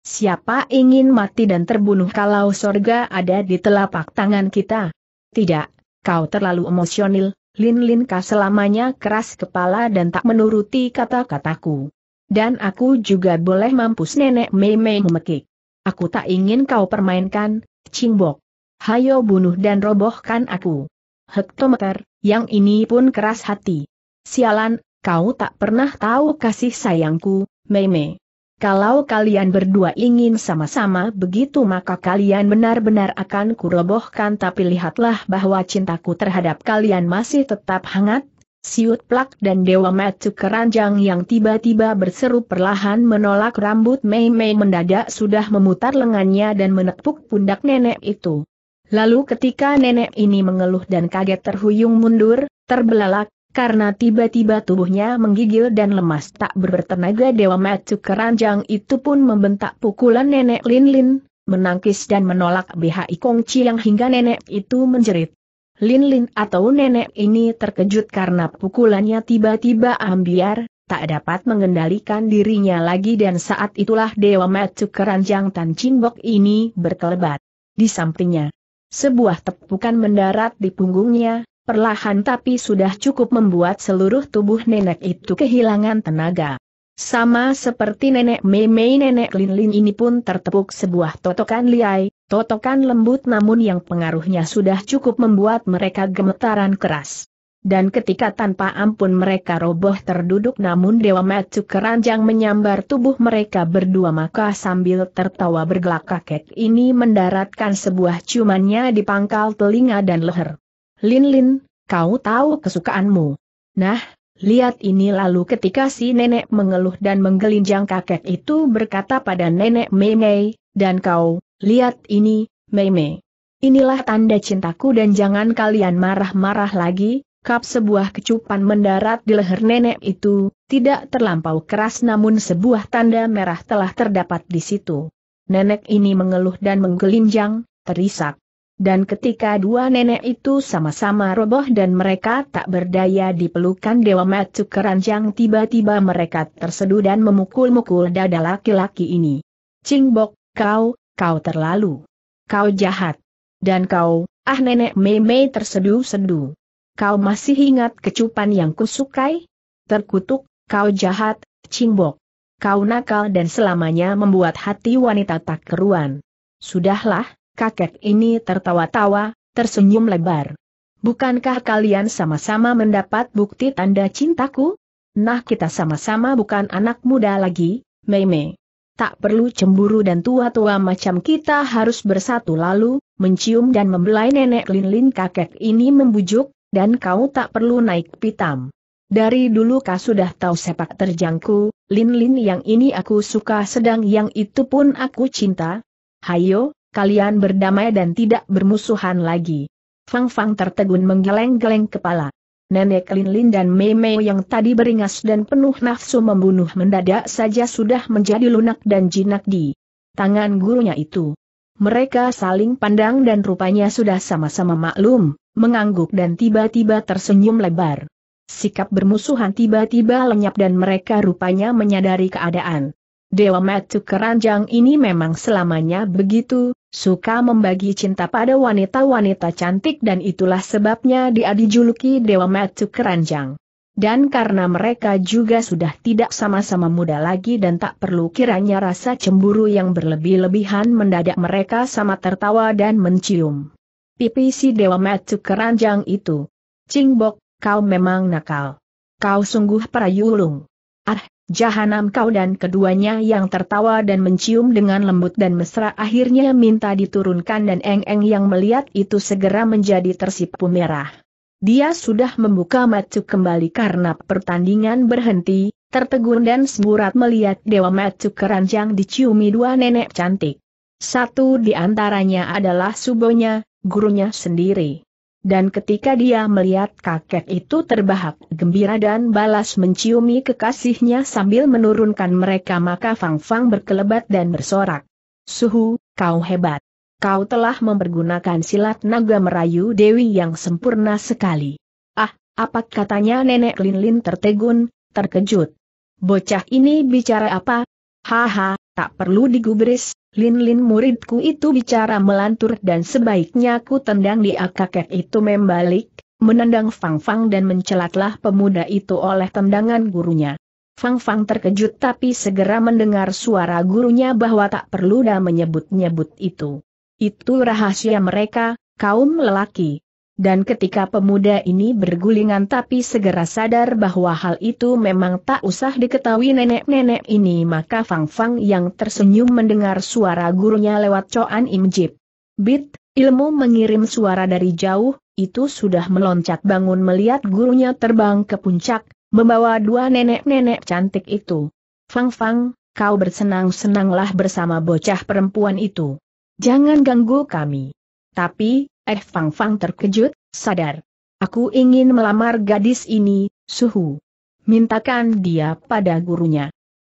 Siapa ingin mati dan terbunuh kalau sorga ada di telapak tangan kita? Tidak, kau terlalu emosional, Lin Lin Ka selamanya keras kepala dan tak menuruti kata-kataku. Dan aku juga boleh mampus nenek Mei Mei memekik. Aku tak ingin kau permainkan, Cingbok. Hayo bunuh dan robohkan aku. Hektometer, yang ini pun keras hati. Sialan, kau tak pernah tahu kasih sayangku, Mei Mei. Kalau kalian berdua ingin sama-sama begitu maka kalian benar-benar akan kurobohkan tapi lihatlah bahwa cintaku terhadap kalian masih tetap hangat. Siut Plak dan Dewa Metu Keranjang yang tiba-tiba berseru perlahan menolak rambut Mei Mei mendadak sudah memutar lengannya dan menepuk pundak nenek itu. Lalu ketika nenek ini mengeluh dan kaget terhuyung mundur, terbelalak, karena tiba-tiba tubuhnya menggigil dan lemas tak bertenaga Dewa Macu keranjang itu pun membentak pukulan nenek Lin Lin, menangkis dan menolak BHI Kong Chiang hingga nenek itu menjerit. Lin Lin atau nenek ini terkejut karena pukulannya tiba-tiba ambiar, tak dapat mengendalikan dirinya lagi dan saat itulah Dewa Macu keranjang Tan Chinbok ini berkelebat. Di sampingnya, sebuah tepukan mendarat di punggungnya, perlahan tapi sudah cukup membuat seluruh tubuh nenek itu kehilangan tenaga. Sama seperti nenek Mei, nenek Lin -lin ini pun tertepuk sebuah totokan liai, totokan lembut namun yang pengaruhnya sudah cukup membuat mereka gemetaran keras. Dan ketika tanpa ampun mereka roboh terduduk namun Dewa Matsu keranjang menyambar tubuh mereka berdua maka sambil tertawa bergelak kakek ini mendaratkan sebuah ciumannya di pangkal telinga dan leher. Lin-Lin, kau tahu kesukaanmu. Nah, lihat ini lalu ketika si nenek mengeluh dan menggelinjang kakek itu berkata pada nenek Mei Mei, dan kau, lihat ini, Mei Mei. Inilah tanda cintaku dan jangan kalian marah-marah lagi, kap sebuah kecupan mendarat di leher nenek itu, tidak terlampau keras namun sebuah tanda merah telah terdapat di situ. Nenek ini mengeluh dan menggelinjang, terisak. Dan ketika dua nenek itu sama-sama roboh dan mereka tak berdaya di Dewa Matsu keranjang tiba-tiba mereka terseduh dan memukul-mukul dada laki-laki ini. Cingbok, kau, kau terlalu. Kau jahat. Dan kau, ah nenek meme terseduh sedu Kau masih ingat kecupan yang kusukai? Terkutuk, kau jahat, Cingbok. Kau nakal dan selamanya membuat hati wanita tak keruan. Sudahlah, kakek ini tertawa-tawa, tersenyum lebar. Bukankah kalian sama-sama mendapat bukti tanda cintaku? Nah kita sama-sama bukan anak muda lagi, Mei Mei. Tak perlu cemburu dan tua-tua macam kita harus bersatu lalu, mencium dan membelai nenek Linlin -lin kakek ini membujuk, dan kau tak perlu naik pitam. Dari dulu kau sudah tahu sepak terjangku, Linlin -lin yang ini aku suka sedang yang itu pun aku cinta. Hayo, kalian berdamai dan tidak bermusuhan lagi. Fang Fang tertegun menggeleng-geleng kepala. Nenek Lin Lin dan Mei Mei yang tadi beringas dan penuh nafsu membunuh mendadak saja sudah menjadi lunak dan jinak di tangan gurunya itu. Mereka saling pandang dan rupanya sudah sama-sama maklum, mengangguk dan tiba-tiba tersenyum lebar. Sikap bermusuhan tiba-tiba lenyap dan mereka rupanya menyadari keadaan. Dewa Matu Keranjang ini memang selamanya begitu, Suka membagi cinta pada wanita-wanita cantik dan itulah sebabnya dia dijuluki Dewa Matu Keranjang. Dan karena mereka juga sudah tidak sama-sama muda lagi dan tak perlu kiranya rasa cemburu yang berlebih-lebihan mendadak mereka sama tertawa dan mencium. Pipi si Dewa Matu Keranjang itu. Cingbok, kau memang nakal. Kau sungguh perayulung. Ah, Jahanam kau dan keduanya yang tertawa dan mencium dengan lembut dan mesra akhirnya minta diturunkan dan Eng-Eng yang melihat itu segera menjadi tersipu merah. Dia sudah membuka Matuk kembali karena pertandingan berhenti, tertegun dan semburat melihat Dewa Matuk keranjang diciumi dua nenek cantik. Satu di antaranya adalah subonya, gurunya sendiri. Dan ketika dia melihat kakek itu terbahak gembira dan balas menciumi kekasihnya sambil menurunkan mereka maka Fang Fang berkelebat dan bersorak. Suhu, kau hebat. Kau telah mempergunakan silat naga merayu Dewi yang sempurna sekali. Ah, apa katanya nenek Lin Lin tertegun, terkejut. Bocah ini bicara apa? Haha, tak perlu digubris, Lin-lin muridku itu bicara melantur dan sebaiknya ku tendang dia kakek itu membalik, menendang Fang-Fang dan mencelatlah pemuda itu oleh tendangan gurunya. Fang-Fang terkejut tapi segera mendengar suara gurunya bahwa tak perlu dah menyebut-nyebut itu. Itu rahasia mereka, kaum lelaki. Dan ketika pemuda ini bergulingan tapi segera sadar bahwa hal itu memang tak usah diketahui nenek-nenek ini maka Fang Fang yang tersenyum mendengar suara gurunya lewat Coan Im Jip. Bit, ilmu mengirim suara dari jauh, itu sudah meloncat bangun melihat gurunya terbang ke puncak, membawa dua nenek-nenek cantik itu. Fang Fang, kau bersenang-senanglah bersama bocah perempuan itu. Jangan ganggu kami. Tapi, Eh Fang Fang terkejut, sadar. Aku ingin melamar gadis ini, suhu. Mintakan dia pada gurunya.